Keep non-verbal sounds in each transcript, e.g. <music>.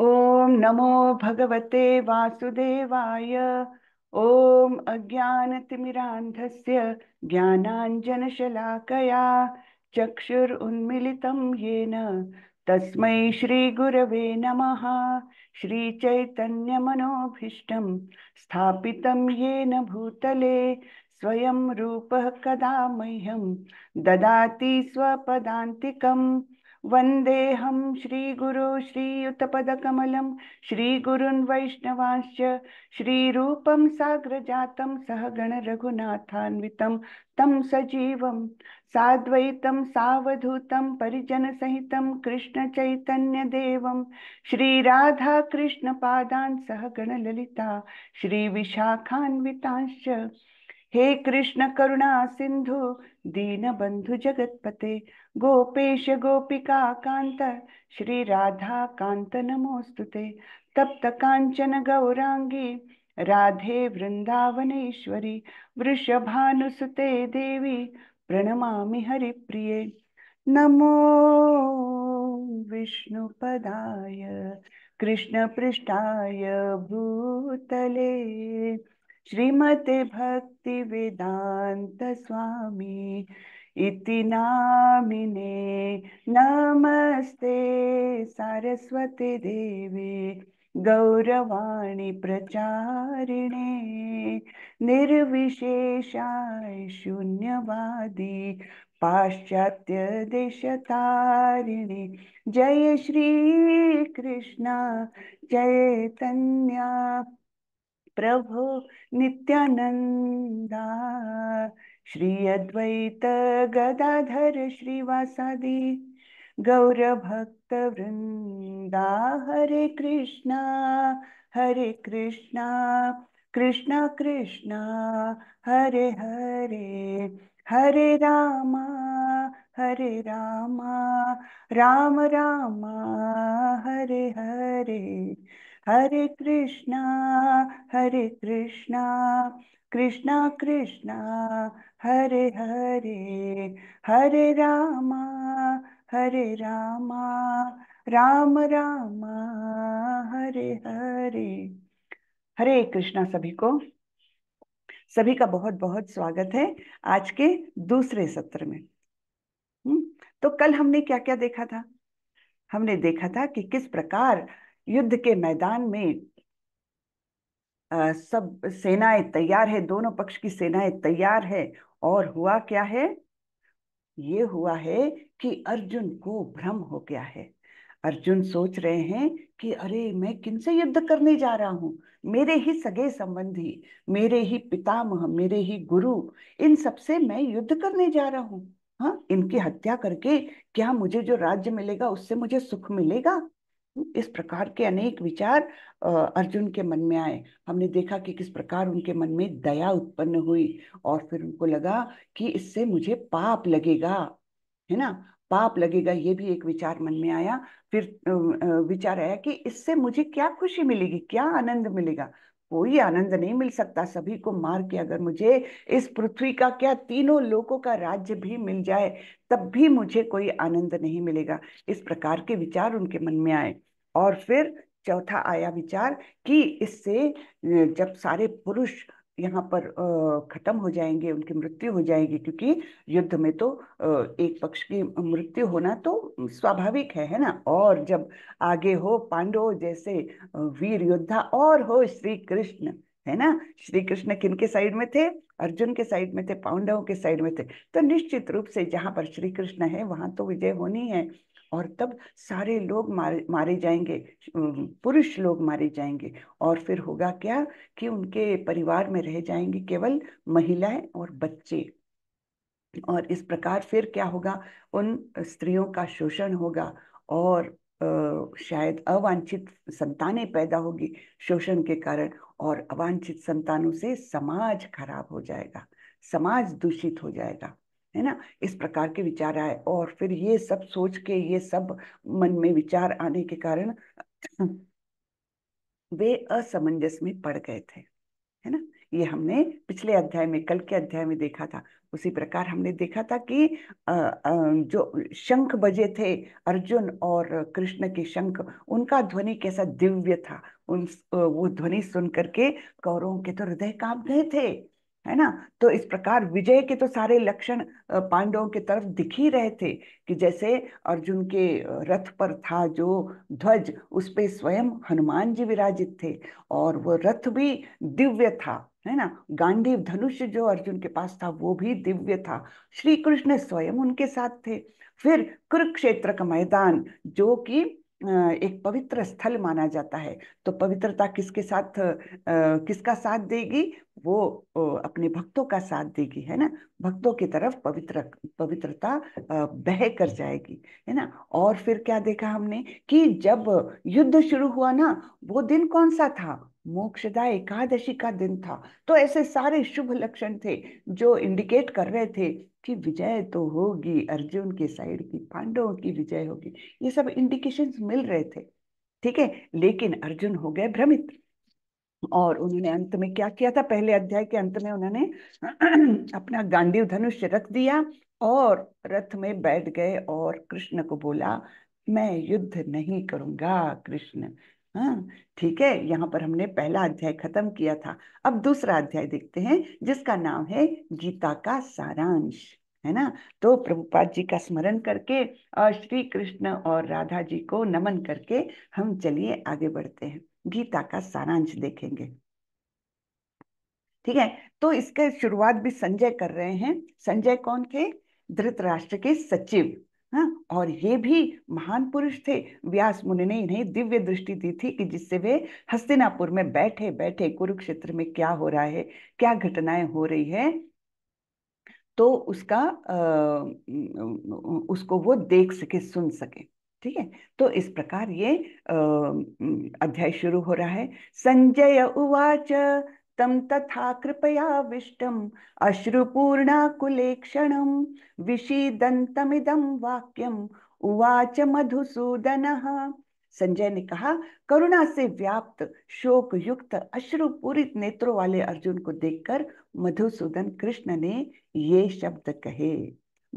ओम नमो भगवते वासुदेवाय ज्ञानांजन शलाकया चक्षुर चक्षुरुन्मिलितं येन तस्मै गुरवे नमः श्रीचैतन्यमनोभीष्टं स्थापितं येन भूतले स्वयं रूपः कदा मह्यं ददाति स्वपदान्तिकम् वन्देऽहं श्रीगुरु श्रीयुतपदकमलं श्रीगुरुन् वैष्णवांश्च श्रीरूपं साग्रजातं सह गणरघुनाथान्वितं तं सजीवं साद्वैतं सावधूतं परिजनसहितं कृष्णचैतन्यदेवं श्रीराधाकृष्णपादान् सह गणललिता श्रीविशाखान्वितांश्च हे सिंधु दीनबंधु दीनबन्धुजगत्पते गोपेश गोपिका श्री राधा कांत नमोस्तुते तप्त कांचन गौरांगी राधे वृंदावनेश्वरी वृषभानुसुते देवी प्रणमा हरिप्रिय नमो विष्णुपदाय कृष्णपृष्ठाय भूतले श्रीमते स्वामी इति नामिने नमस्ते सारस्वती देवे गौरवाणी प्रचारिणे निर्विशेषाय शून्यवादी पाश्चात्य देशतारिणे जय श्री कृष्ण चैतन्या प्रभो नित्यानन्दा श्री अद्वैत गदाधर श्रीवासादि गौरभक्तवृन्दा हरे कृष्णा हरे कृष्णा कृष्णा कृष्णा हरे हरे हरे रामा हरे रामा राम रामा हरे हरे हरे कृष्णा हरे कृष्णा कृष्णा कृष्णा हरे हरे हरे रामा हरे रामा राम रामा हरे हरे हरे कृष्णा सभी को सभी का बहुत बहुत स्वागत है आज के दूसरे सत्र में हम्म, तो कल हमने क्या क्या देखा था हमने देखा था कि किस प्रकार युद्ध के मैदान में सब सेनाएं तैयार है दोनों पक्ष की सेनाएं तैयार है और हुआ क्या है ये हुआ है कि अर्जुन को भ्रम हो गया है अर्जुन सोच रहे हैं कि अरे मैं किनसे युद्ध करने जा रहा हूँ मेरे ही सगे संबंधी मेरे ही पितामह मेरे ही गुरु इन सब से मैं युद्ध करने जा रहा हूँ हाँ इनकी हत्या करके क्या मुझे जो राज्य मिलेगा उससे मुझे सुख मिलेगा इस प्रकार के अनेक विचार अर्जुन के मन में आए हमने देखा कि किस प्रकार उनके मन में दया उत्पन्न हुई और फिर उनको लगा कि इससे मुझे पाप लगेगा है ना पाप लगेगा ये भी एक विचार मन में आया फिर विचार आया कि इससे मुझे क्या खुशी मिलेगी क्या आनंद मिलेगा कोई आनंद नहीं मिल सकता सभी को मार के अगर मुझे इस पृथ्वी का क्या तीनों लोगों का राज्य भी मिल जाए तब भी मुझे कोई आनंद नहीं मिलेगा इस प्रकार के विचार उनके मन में आए और फिर चौथा आया विचार कि इससे जब सारे पुरुष यहाँ पर खत्म हो जाएंगे उनकी मृत्यु हो जाएगी क्योंकि युद्ध में तो एक पक्ष की मृत्यु होना तो स्वाभाविक है है ना और जब आगे हो पांडव जैसे वीर योद्धा और हो श्री कृष्ण है ना श्री कृष्ण किन के साइड में थे अर्जुन के साइड में थे पांडवों के साइड में थे तो निश्चित रूप से जहाँ पर श्री कृष्ण है वहां तो विजय होनी है और तब सारे लोग मारे मारे जाएंगे पुरुष लोग मारे जाएंगे और फिर होगा क्या कि उनके परिवार में रह जाएंगे केवल महिलाएं और बच्चे और इस प्रकार फिर क्या होगा उन स्त्रियों का शोषण होगा और शायद अवांछित संतानें पैदा होगी शोषण के कारण और अवांछित संतानों से समाज खराब हो जाएगा समाज दूषित हो जाएगा है ना इस प्रकार के विचार आए और फिर ये सब सोच के ये सब मन में विचार आने के कारण <clears throat> वे असमंजस में पड़ गए थे है ना ये हमने पिछले अध्याय में कल के अध्याय में देखा था उसी प्रकार हमने देखा था कि जो शंख बजे थे अर्जुन और कृष्ण के शंख उनका ध्वनि कैसा दिव्य था उन वो ध्वनि सुन करके कौरवों के तो हृदय कांप गए थे है ना तो इस प्रकार विजय के तो सारे लक्षण पांडवों के तरफ दिख ही रहे थे कि जैसे अर्जुन के रथ पर था जो ध्वज उस पे स्वयं हनुमान जी विराजित थे और वो रथ भी दिव्य था है ना गांधी धनुष जो अर्जुन के पास था वो भी दिव्य था श्री कृष्ण स्वयं उनके साथ थे फिर कुरुक्षेत्र का मैदान जो कि एक पवित्र स्थल माना जाता है तो पवित्रता किसके साथ आ, किसका साथ देगी वो ओ, अपने भक्तों का साथ देगी है ना भक्तों की तरफ पवित्र पवित्रता बह कर जाएगी है ना और फिर क्या देखा हमने कि जब युद्ध शुरू हुआ ना वो दिन कौन सा था मोक्षदा एकादशी का दिन था तो ऐसे सारे शुभ लक्षण थे जो इंडिकेट कर रहे थे कि विजय तो होगी अर्जुन के साइड की पांडवों की विजय होगी ये सब इंडिकेशन मिल रहे थे ठीक है लेकिन अर्जुन हो गए भ्रमित और उन्होंने अंत में क्या किया था पहले अध्याय के अंत में उन्होंने <clears throat> अपना गांधी धनुष रख दिया और रथ में बैठ गए और कृष्ण को बोला मैं युद्ध नहीं करूंगा कृष्ण हाँ, ठीक है यहाँ पर हमने पहला अध्याय खत्म किया था अब दूसरा अध्याय देखते हैं जिसका नाम है गीता का सारांश है ना तो प्रभुपाद जी का स्मरण करके और श्री कृष्ण और राधा जी को नमन करके हम चलिए आगे बढ़ते हैं गीता का सारांश देखेंगे ठीक है तो इसके शुरुआत भी संजय कर रहे हैं संजय कौन थे धृतराष्ट्र के सचिव हाँ? और ये भी महान पुरुष थे व्यास मुनि ने इन्हें दिव्य दृष्टि दी थी कि जिससे वे हस्तिनापुर में बैठे बैठे कुरुक्षेत्र में क्या हो रहा है क्या घटनाएं हो रही है तो उसका आ, उसको वो देख सके सुन सके ठीक है तो इस प्रकार ये अध्याय शुरू हो रहा है संजय उवाच तम तथा कृपया कृपयाविष्टम् अश्रुपूर्णाकुले क्षण विशीदंतमिदम वाक्यम उवाच मधुसूदन संजय ने कहा करुणा से व्याप्त शोक युक्त अश्रु पूरित नेत्रों वाले अर्जुन को देखकर मधुसूदन कृष्ण ने ये शब्द कहे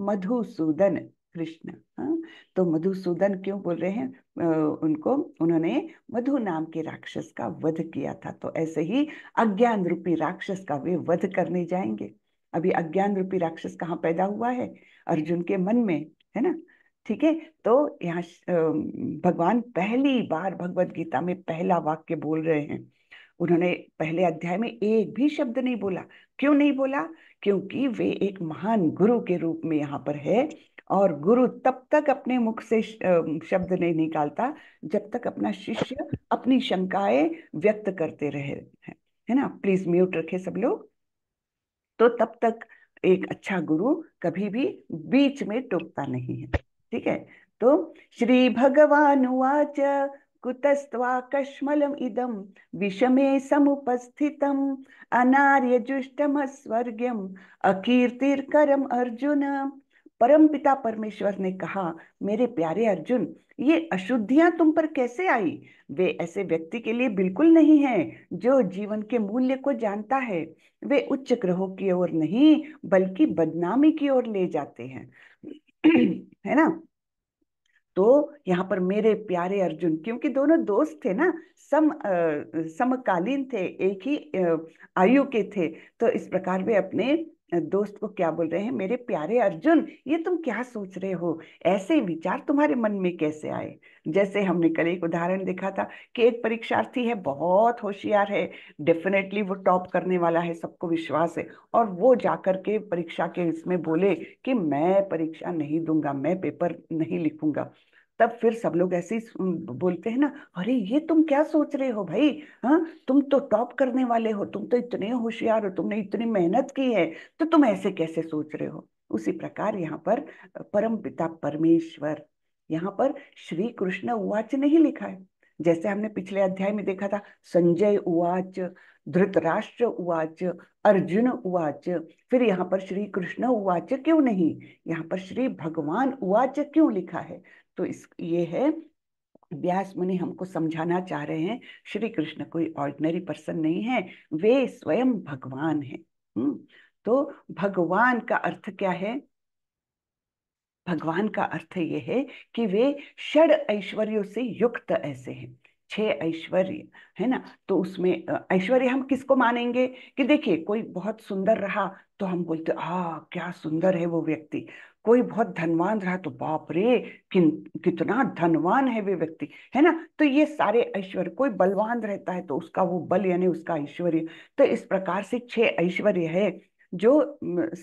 मधुसूदन कृष्ण हाँ? तो मधुसूदन क्यों बोल रहे हैं उनको उन्होंने मधु नाम के राक्षस का वध किया था तो ऐसे ही अज्ञान रूपी राक्षस का वे वध करने जाएंगे अभी अज्ञान रूपी राक्षस कहाँ पैदा हुआ है अर्जुन के मन में है ना ठीक है तो यहाँ भगवान पहली बार भगवत गीता में पहला वाक्य बोल रहे हैं उन्होंने पहले अध्याय में एक भी शब्द नहीं बोला क्यों नहीं बोला क्योंकि वे एक महान गुरु के रूप में यहाँ पर है और गुरु तब तक अपने मुख से शब्द नहीं निकालता जब तक अपना शिष्य अपनी शंकाएं व्यक्त करते रहे हैं है ना प्लीज म्यूट रखे सब लोग तो तब तक एक अच्छा गुरु कभी भी बीच में टोकता नहीं है ठीक है तो श्री भगवान उवाच कुतस्त्वाकश्मलम् इदं विषमे समुपस्थितम् अनार्यजुष्टमस्वर्ग्यम् अकीर्तिर्करम् अर्जुन परम पिता परमेश्वर ने कहा मेरे प्यारे अर्जुन ये अशुद्धियां तुम पर कैसे आई वे ऐसे व्यक्ति के लिए बिल्कुल नहीं है जो जीवन के मूल्य को जानता है वे उच्च ग्रहों की ओर नहीं बल्कि बदनामी की ओर ले जाते हैं <clears throat> है ना तो यहाँ पर मेरे प्यारे अर्जुन क्योंकि दोनों दोस्त थे ना सम समकालीन थे एक ही आयु के थे तो इस प्रकार वे अपने दोस्त को क्या बोल रहे हैं मेरे प्यारे अर्जुन ये तुम क्या सोच रहे हो ऐसे विचार तुम्हारे मन में कैसे आए जैसे हमने कल एक उदाहरण देखा था कि एक परीक्षार्थी है बहुत होशियार है डेफिनेटली वो टॉप करने वाला है सबको विश्वास है और वो जाकर के परीक्षा के इसमें बोले कि मैं परीक्षा नहीं दूंगा मैं पेपर नहीं लिखूंगा तब फिर सब लोग ऐसे ही बोलते हैं ना अरे ये तुम क्या सोच रहे हो भाई हाँ तुम तो टॉप करने वाले हो तुम तो इतने होशियार हो तुमने इतनी मेहनत की है तो तुम ऐसे कैसे सोच रहे हो उसी प्रकार यहाँ पर परम पिता परमेश्वर यहाँ पर श्री कृष्ण उवाच नहीं लिखा है जैसे हमने पिछले अध्याय में देखा था संजय उवाच धृतराष्ट्र उवाच अर्जुन उवाच फिर यहाँ पर श्री कृष्ण उवाच क्यों नहीं यहाँ पर श्री भगवान उवाच क्यों लिखा है तो इस ये है व्यास मुनि हमको समझाना चाह रहे हैं श्री कृष्ण कोई ऑर्डिनरी पर्सन नहीं है वे स्वयं भगवान है हम्म, तो भगवान का अर्थ क्या है भगवान का अर्थ ये है कि वे षड ऐश्वर्यों से युक्त ऐसे हैं छह ऐश्वर्य है ना तो उसमें ऐश्वर्य हम किसको मानेंगे कि देखिए कोई बहुत सुंदर रहा तो हम बोलते हा क्या सुंदर है वो व्यक्ति कोई बहुत धनवान रहा तो बाप रे कि, कितना धनवान है वे व्यक्ति है ना तो ये सारे ऐश्वर्य कोई बलवान रहता है तो उसका वो बल यानी उसका ऐश्वर्य तो इस प्रकार से छह ऐश्वर्य है जो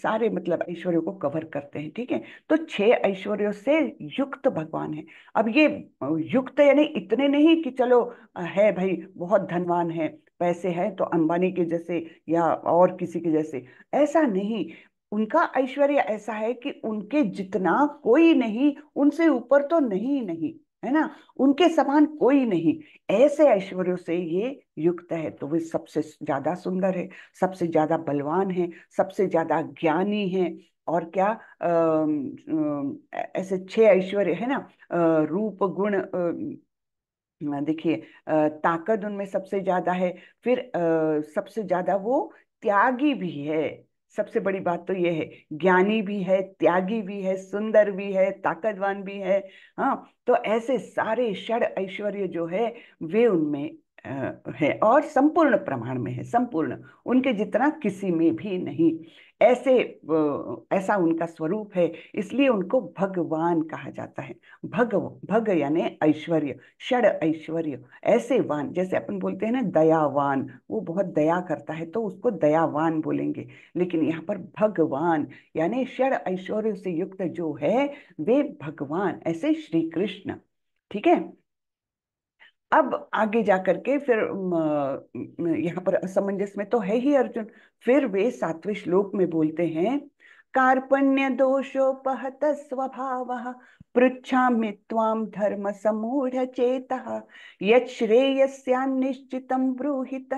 सारे मतलब ऐश्वर्यों को कवर करते हैं ठीक है तो छह ऐश्वर्यों से युक्त भगवान है अब ये युक्त यानी इतने नहीं कि चलो है भाई बहुत धनवान है पैसे हैं तो अंबानी के जैसे या और किसी के जैसे ऐसा नहीं उनका ऐश्वर्य ऐसा है कि उनके जितना कोई नहीं उनसे ऊपर तो नहीं नहीं है ना उनके समान कोई नहीं ऐसे ऐश्वर्यों से ये युक्त है तो वे सबसे ज्यादा सुंदर है सबसे ज्यादा बलवान है सबसे ज्यादा ज्ञानी है और क्या ऐसे छह ऐश्वर्य है ना रूप गुण देखिए ताकत उनमें सबसे ज्यादा है फिर सबसे ज्यादा वो त्यागी भी है सबसे बड़ी बात तो ये है ज्ञानी भी है त्यागी भी है सुंदर भी है ताकतवान भी है हाँ तो ऐसे सारे षड ऐश्वर्य जो है वे उनमें है और संपूर्ण प्रमाण में है संपूर्ण उनके जितना किसी में भी नहीं ऐसे ऐसा उनका स्वरूप है इसलिए उनको भगवान कहा जाता है भग भग यानी ऐश्वर्य षड ऐश्वर्य ऐसे वान जैसे अपन बोलते हैं ना दयावान वो बहुत दया करता है तो उसको दयावान बोलेंगे लेकिन यहाँ पर भगवान यानी षड ऐश्वर्य से युक्त जो है वे भगवान ऐसे श्री कृष्ण ठीक है अब आगे जा करके फिर यहाँ पर असमंजस में तो है ही अर्जुन फिर वे सातवें श्लोक में बोलते हैं कार्पण्य दोषोपहत स्वभाव पृछा ताम धर्म समूढ़ चेत यश्रेयस्याश्चित ब्रूहित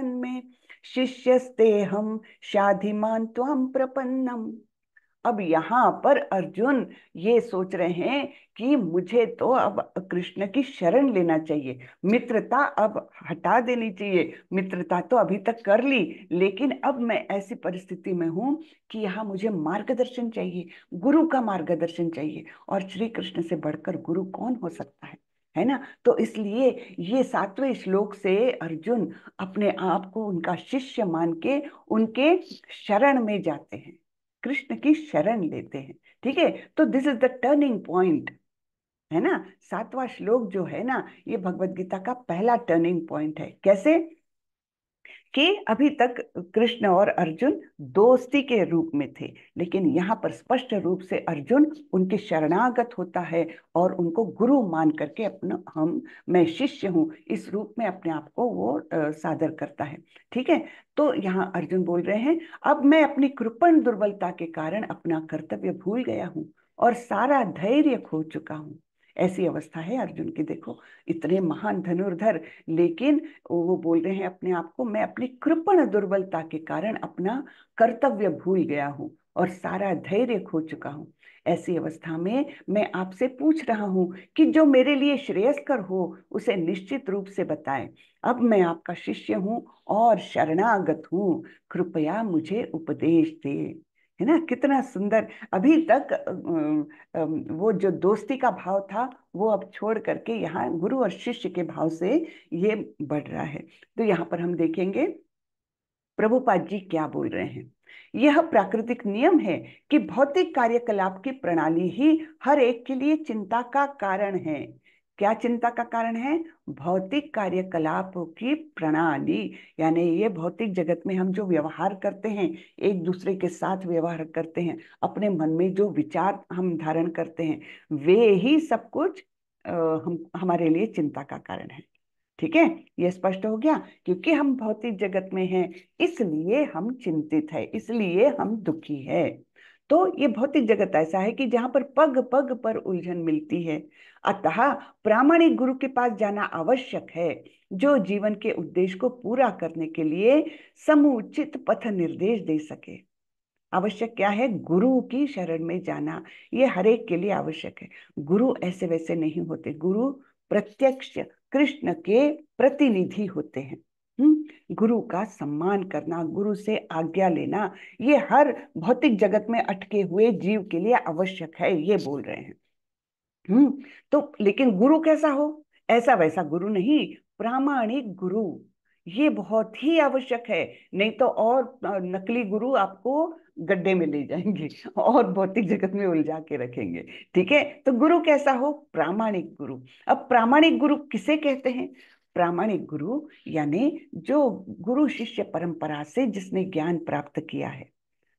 शिष्यस्ते हम शाधिमान प्रपन्नम अब यहाँ पर अर्जुन ये सोच रहे हैं कि मुझे तो अब कृष्ण की शरण लेना चाहिए मित्रता अब हटा देनी चाहिए मित्रता तो अभी तक कर ली लेकिन अब मैं ऐसी परिस्थिति में हूँ कि यहाँ मुझे मार्गदर्शन चाहिए गुरु का मार्गदर्शन चाहिए और श्री कृष्ण से बढ़कर गुरु कौन हो सकता है है ना तो इसलिए ये सातवें श्लोक से अर्जुन अपने आप को उनका शिष्य मान के उनके शरण में जाते हैं कृष्ण की शरण लेते हैं ठीक है तो this is the turning point है ना सातवां श्लोक जो है ना ये भगवत गीता का पहला टर्निंग पॉइंट है कैसे कि अभी तक कृष्ण और अर्जुन दोस्ती के रूप में थे लेकिन यहाँ पर स्पष्ट रूप से अर्जुन उनके शरणागत होता है और उनको गुरु मान करके अपना हम मैं शिष्य हूँ इस रूप में अपने आप को वो सादर करता है ठीक है तो यहाँ अर्जुन बोल रहे हैं अब मैं अपनी कृपण दुर्बलता के कारण अपना कर्तव्य भूल गया हूँ और सारा धैर्य खो चुका हूँ ऐसी अवस्था है अर्जुन की देखो इतने महान धनुर्धर लेकिन वो बोल रहे हैं अपने आप को मैं अपनी कृपण दुर्बलता के कारण अपना कर्तव्य भूल गया हूँ और सारा धैर्य खो चुका हूँ ऐसी अवस्था में मैं आपसे पूछ रहा हूँ कि जो मेरे लिए श्रेयस्कर हो उसे निश्चित रूप से बताएं अब मैं आपका शिष्य हूँ और शरणागत हूँ कृपया मुझे उपदेश दे है ना कितना सुंदर अभी तक वो जो दोस्ती का भाव था वो अब छोड़ करके यहाँ गुरु और शिष्य के भाव से ये बढ़ रहा है तो यहाँ पर हम देखेंगे प्रभुपाद जी क्या बोल रहे हैं यह प्राकृतिक नियम है कि भौतिक कार्यकलाप की प्रणाली ही हर एक के लिए चिंता का कारण है क्या चिंता का कारण है भौतिक कार्यकलाप की प्रणाली यानी ये भौतिक जगत में हम जो व्यवहार करते हैं एक दूसरे के साथ व्यवहार करते हैं अपने मन में जो विचार हम धारण करते हैं वे ही सब कुछ हम हमारे लिए चिंता का कारण है ठीक है ये स्पष्ट हो गया क्योंकि हम भौतिक जगत में हैं इसलिए हम चिंतित है इसलिए हम दुखी है तो ये भौतिक जगत ऐसा है कि जहां पर पग पग पर उलझन मिलती है अतः प्रामाणिक गुरु के पास जाना आवश्यक है जो जीवन के उद्देश्य को पूरा करने के लिए समुचित पथ निर्देश दे सके आवश्यक क्या है गुरु की शरण में जाना ये हरेक के लिए आवश्यक है गुरु ऐसे वैसे नहीं होते गुरु प्रत्यक्ष कृष्ण के प्रतिनिधि होते हैं हम्म, गुरु का सम्मान करना गुरु से आज्ञा लेना ये हर भौतिक जगत में अटके हुए जीव के लिए आवश्यक है ये बोल रहे हैं हम्म तो लेकिन गुरु कैसा हो ऐसा वैसा गुरु नहीं प्रामाणिक गुरु ये बहुत ही आवश्यक है नहीं तो और नकली गुरु आपको गड्ढे में ले जाएंगे और भौतिक जगत में उलझा के रखेंगे ठीक है तो गुरु कैसा हो प्रामाणिक गुरु अब प्रामाणिक गुरु किसे कहते हैं प्रामाणिक गुरु यानी जो गुरु शिष्य परंपरा से जिसने ज्ञान प्राप्त किया है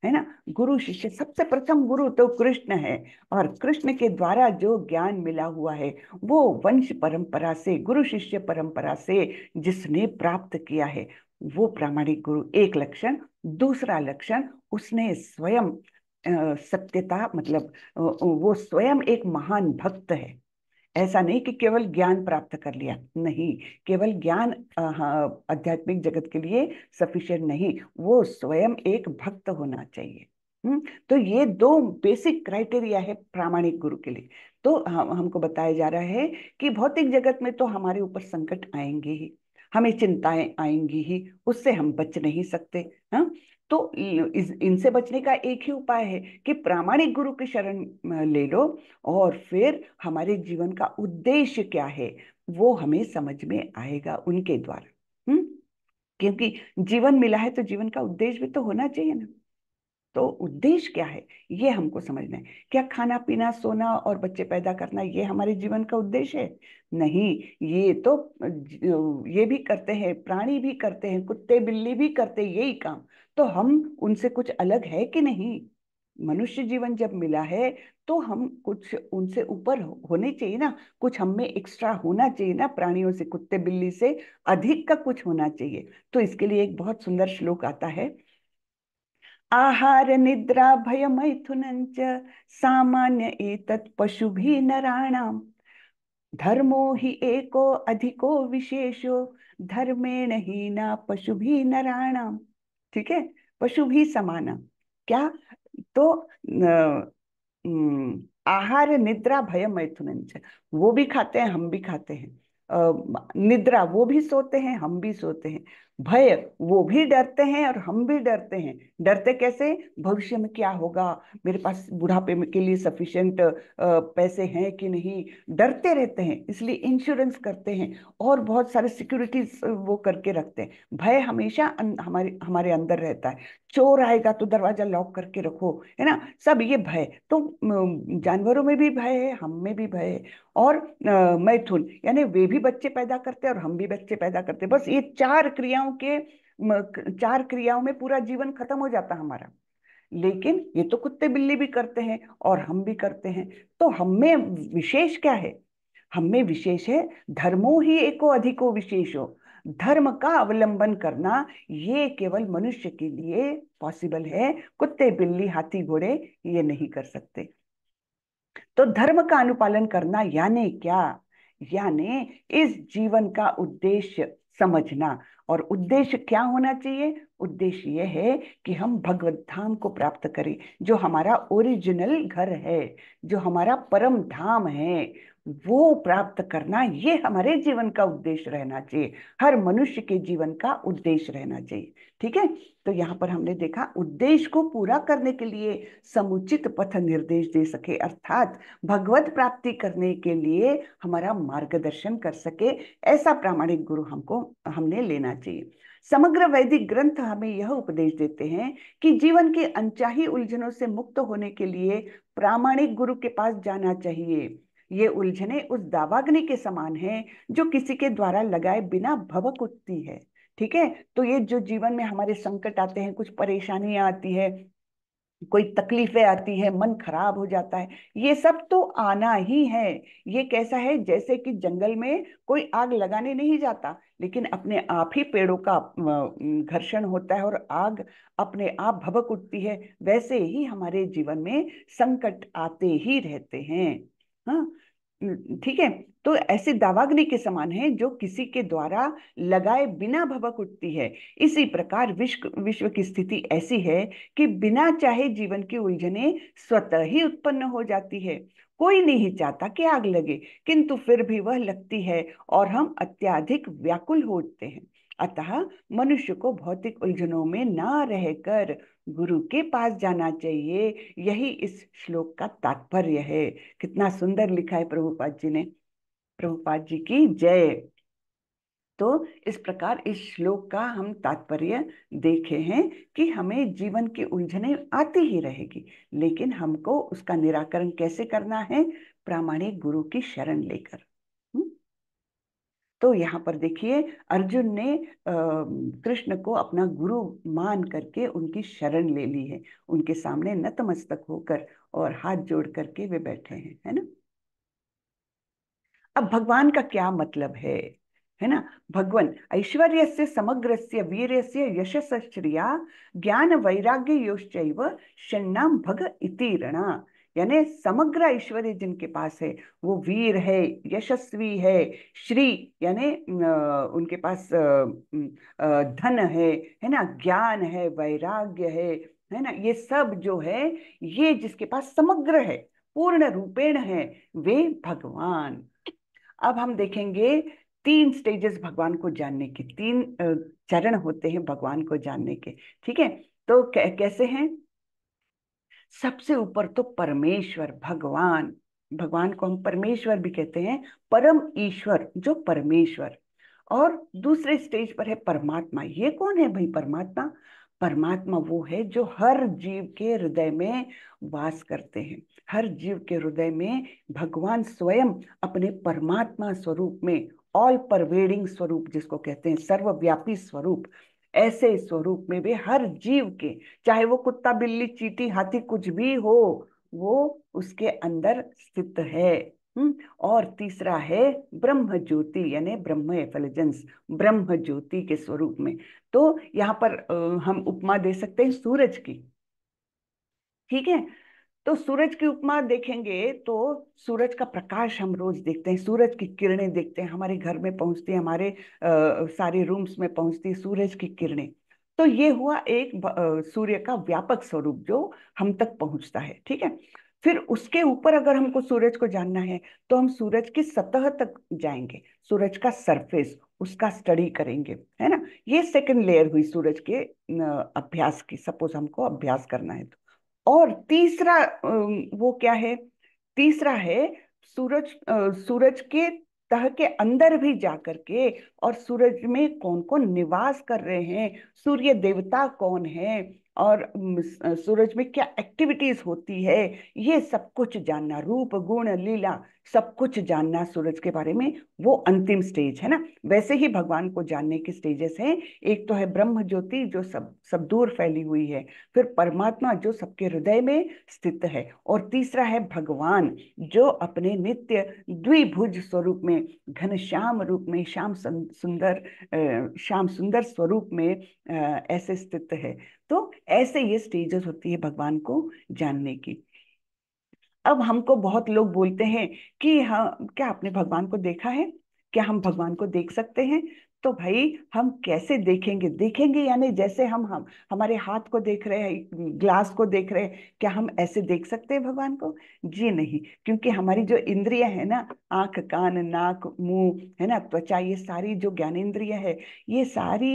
है ना गुरु शिष्य सबसे प्रथम गुरु तो कृष्ण है और कृष्ण के द्वारा जो ज्ञान मिला हुआ है वो वंश परंपरा से गुरु शिष्य परंपरा से जिसने प्राप्त किया है वो प्रामाणिक गुरु एक लक्षण दूसरा लक्षण उसने स्वयं सत्यता मतलब वो स्वयं एक महान भक्त है ऐसा नहीं कि केवल ज्ञान प्राप्त कर लिया नहीं केवल ज्ञान हाँ, आध्यात्मिक जगत के लिए सफिशियंट नहीं वो स्वयं एक भक्त होना चाहिए हुँ? तो ये दो बेसिक क्राइटेरिया है प्रामाणिक गुरु के लिए तो हम, हमको बताया जा रहा है कि भौतिक जगत में तो हमारे ऊपर संकट आएंगे ही हमें चिंताएं आएंगी ही उससे हम बच नहीं सकते हाँ तो इनसे बचने का एक ही उपाय है कि प्रामाणिक गुरु की शरण ले लो और फिर हमारे जीवन का उद्देश्य क्या है वो हमें समझ में आएगा उनके द्वारा हम्म क्योंकि जीवन मिला है तो जीवन का उद्देश्य भी तो होना चाहिए ना तो उद्देश्य क्या है ये हमको समझना है क्या खाना पीना सोना और बच्चे पैदा करना ये हमारे जीवन का उद्देश्य है नहीं ये तो ये भी करते हैं प्राणी भी करते हैं कुत्ते बिल्ली भी करते यही काम तो हम उनसे कुछ अलग है कि नहीं मनुष्य जीवन जब मिला है तो हम कुछ उनसे ऊपर होने चाहिए ना कुछ हम में एक्स्ट्रा होना चाहिए ना प्राणियों से कुत्ते बिल्ली से अधिक का कुछ होना चाहिए तो इसके लिए एक बहुत सुंदर श्लोक आता है आहार निद्रा भय मैथुन सामान्य एतत् पशु भी नाणाम धर्मो ही एको अधिको विशेषो धर्मेण ही ना पशु भी नाणाम ठीक है पशु भी समाना क्या तो आहार निद्रा भय मैथुन वो भी खाते हैं हम भी खाते हैं निद्रा वो भी सोते हैं हम भी सोते हैं भय वो भी डरते हैं और हम भी डरते हैं डरते कैसे भविष्य में क्या होगा मेरे पास बुढ़ापे के लिए सफिशियंट पैसे हैं कि नहीं डरते रहते हैं इसलिए इंश्योरेंस करते हैं और बहुत सारे सिक्योरिटीज वो करके रखते हैं भय हमेशा हमारे हमारे अंदर रहता है चोर आएगा तो दरवाजा लॉक करके रखो है ना सब ये भय तो जानवरों में भी भय है हम में भी भय है और मैथुन यानी वे भी बच्चे पैदा करते हैं और हम भी बच्चे पैदा करते हैं बस ये चार क्रियाओं क्रियाओं के चार क्रियाओं में पूरा जीवन खत्म हो जाता हमारा लेकिन ये तो कुत्ते बिल्ली भी करते हैं और हम भी करते हैं तो हम में विशेष क्या है हम में विशेष है धर्मो ही एको अधिको हो धर्म का अवलंबन करना ये केवल मनुष्य के लिए पॉसिबल है कुत्ते बिल्ली हाथी घोड़े ये नहीं कर सकते तो धर्म का अनुपालन करना यानी क्या यानी इस जीवन का उद्देश्य समझना और उद्देश्य क्या होना चाहिए उद्देश्य यह है कि हम भगवत धाम को प्राप्त करें जो हमारा ओरिजिनल घर है जो हमारा परम धाम है वो प्राप्त करना ये हमारे जीवन का उद्देश्य रहना चाहिए हर मनुष्य के जीवन का उद्देश्य रहना चाहिए ठीक है तो यहाँ पर हमने देखा उद्देश्य को पूरा करने के लिए समुचित पथ निर्देश दे सके अर्थात भगवत प्राप्ति करने के लिए हमारा मार्गदर्शन कर सके ऐसा प्रामाणिक गुरु हमको हमने लेना चाहिए समग्र वैदिक ग्रंथ हमें यह उपदेश देते हैं कि जीवन के अनचाही उलझनों से मुक्त होने के लिए प्रामाणिक गुरु के पास जाना चाहिए ये उलझने उस दावाग्नि के समान है जो किसी के द्वारा लगाए बिना भवक उठती है ठीक है तो ये जो जीवन में हमारे संकट आते हैं कुछ परेशानियां आती है कोई तकलीफें आती है मन खराब हो जाता है ये सब तो आना ही है ये कैसा है जैसे कि जंगल में कोई आग लगाने नहीं जाता लेकिन अपने आप ही पेड़ों का घर्षण होता है और आग अपने आप भबक उठती है वैसे ही हमारे जीवन में संकट आते ही रहते हैं हाँ ठीक है तो ऐसे दावाग्नि के समान है जो किसी के द्वारा लगाए बिना भबक उठती है इसी प्रकार विश्व विश्व की स्थिति ऐसी है कि बिना चाहे जीवन की उलझने स्वतः ही उत्पन्न हो जाती है कोई नहीं चाहता कि आग लगे किंतु फिर भी वह लगती है और हम अत्याधिक व्याकुल हो उठते हैं अतः मनुष्य को भौतिक उलझनों में ना रहकर गुरु के पास जाना चाहिए यही इस श्लोक का तात्पर्य है कितना सुंदर लिखा है प्रभुपाद जी ने प्रभुपाद जी की जय तो इस प्रकार इस श्लोक का हम तात्पर्य देखे हैं कि हमें जीवन की उलझने आती ही रहेगी लेकिन हमको उसका निराकरण कैसे करना है प्रामाणिक गुरु की शरण लेकर तो यहाँ पर देखिए अर्जुन ने कृष्ण को अपना गुरु मान करके उनकी शरण ले ली है उनके सामने नतमस्तक होकर और हाथ जोड़ करके वे बैठे हैं है ना अब भगवान का क्या मतलब है है ना भगवान ऐश्वर्य से समग्र से वीर से यशस्या ज्ञान वैराग्य योश्चैव षण्णाम भग इति रणा यानी समग्र ऐश्वर्य जिनके पास है वो वीर है यशस्वी है श्री यानी उनके पास धन है है ना ज्ञान है वैराग्य है है ना ये सब जो है ये जिसके पास समग्र है पूर्ण रूपेण है वे भगवान अब हम देखेंगे तीन स्टेजेस भगवान को जानने के तीन चरण होते हैं भगवान को जानने के ठीक है तो कैसे हैं सबसे ऊपर तो परमेश्वर भगवान भगवान को हम परमेश्वर भी कहते हैं परम ईश्वर जो परमेश्वर और दूसरे स्टेज पर है परमात्मा ये कौन है भाई परमात्मा परमात्मा वो है जो हर जीव के हृदय में वास करते हैं हर जीव के हृदय में भगवान स्वयं अपने परमात्मा स्वरूप में ऑल परवेडिंग स्वरूप जिसको कहते हैं सर्वव्यापी स्वरूप ऐसे स्वरूप में भी हर जीव के चाहे वो कुत्ता बिल्ली चीटी हाथी कुछ भी हो वो उसके अंदर स्थित है हम्म, और तीसरा है ब्रह्म ज्योति यानी ब्रह्म एफलिजेंस ब्रह्म ज्योति के स्वरूप में तो यहाँ पर हम उपमा दे सकते हैं सूरज की ठीक है तो सूरज की उपमा देखेंगे तो सूरज का प्रकाश हम रोज देखते हैं सूरज की किरणें देखते हैं हमारे घर में पहुंचती है हमारे आ, सारे रूम्स में पहुंचती सूरज की किरणें तो ये हुआ एक सूर्य का व्यापक स्वरूप जो हम तक पहुंचता है ठीक है फिर उसके ऊपर अगर हमको सूरज को जानना है तो हम सूरज की सतह तक जाएंगे सूरज का सरफेस उसका स्टडी करेंगे है ना ये सेकंड लेयर हुई सूरज के अभ्यास की सपोज हमको अभ्यास करना है तो और तीसरा वो क्या है तीसरा है सूरज सूरज के तह के अंदर भी जा करके और सूरज में कौन कौन निवास कर रहे हैं सूर्य देवता कौन है और सूरज में क्या एक्टिविटीज होती है ये सब कुछ जानना रूप गुण लीला सब कुछ जानना सूरज के बारे में वो अंतिम स्टेज है ना वैसे ही भगवान को जानने की स्टेजेस हैं एक तो है ब्रह्म ज्योति जो सब सब दूर फैली हुई है फिर परमात्मा जो सबके हृदय में स्थित है और तीसरा है भगवान जो अपने नित्य द्विभुज स्वरूप में घन श्याम रूप में श्याम सुंदर श्याम सुंदर स्वरूप में ऐसे स्थित है तो ऐसे ये स्टेजेस होती है भगवान को जानने की अब हमको बहुत लोग बोलते हैं कि हाँ क्या आपने भगवान को देखा है क्या हम भगवान को देख सकते हैं तो भाई हम कैसे देखेंगे देखेंगे यानी जैसे हम हम हमारे हाथ को देख रहे हैं ग्लास को देख रहे हैं क्या हम ऐसे देख सकते हैं भगवान को जी नहीं क्योंकि हमारी जो इंद्रिय है ना आंख कान नाक मुंह है ना त्वचा ये सारी जो ज्ञानेन्द्रिय है ये सारी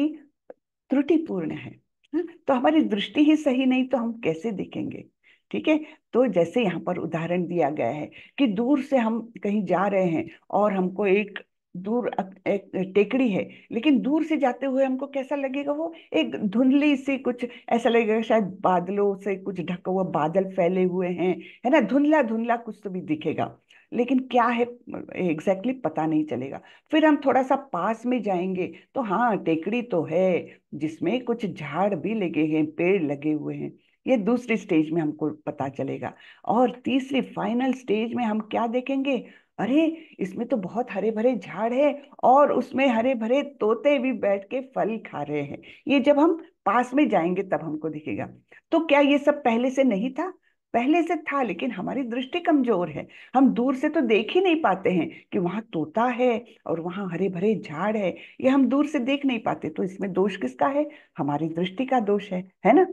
त्रुटिपूर्ण है तो हमारी दृष्टि ही सही नहीं तो हम कैसे देखेंगे ठीक है तो जैसे यहाँ पर उदाहरण दिया गया है कि दूर से हम कहीं जा रहे हैं और हमको एक दूर एक टेकड़ी है लेकिन दूर से जाते हुए हमको कैसा लगेगा वो एक धुंधली सी कुछ ऐसा लगेगा शायद बादलों से कुछ ढका हुआ बादल फैले हुए हैं है ना धुंधला धुंधला कुछ तो भी दिखेगा लेकिन क्या है एग्जैक्टली exactly पता नहीं चलेगा फिर हम थोड़ा सा पास में जाएंगे तो हाँ टेकड़ी तो है जिसमें कुछ झाड़ भी लगे हैं पेड़ लगे हुए हैं ये दूसरी स्टेज में हमको पता चलेगा और तीसरी फाइनल स्टेज में हम क्या देखेंगे अरे इसमें तो बहुत हरे भरे झाड़ है और उसमें हरे भरे तोते भी बैठ के फल खा रहे हैं ये जब हम पास में जाएंगे तब हमको दिखेगा तो क्या ये सब पहले से नहीं था पहले से था लेकिन हमारी दृष्टि कमजोर है हम दूर से तो देख ही नहीं पाते हैं कि वहां तोता है और वहां हरे भरे झाड़ है ये हम दूर से देख नहीं पाते तो इसमें दोष किसका है हमारी दृष्टि का दोष है है ना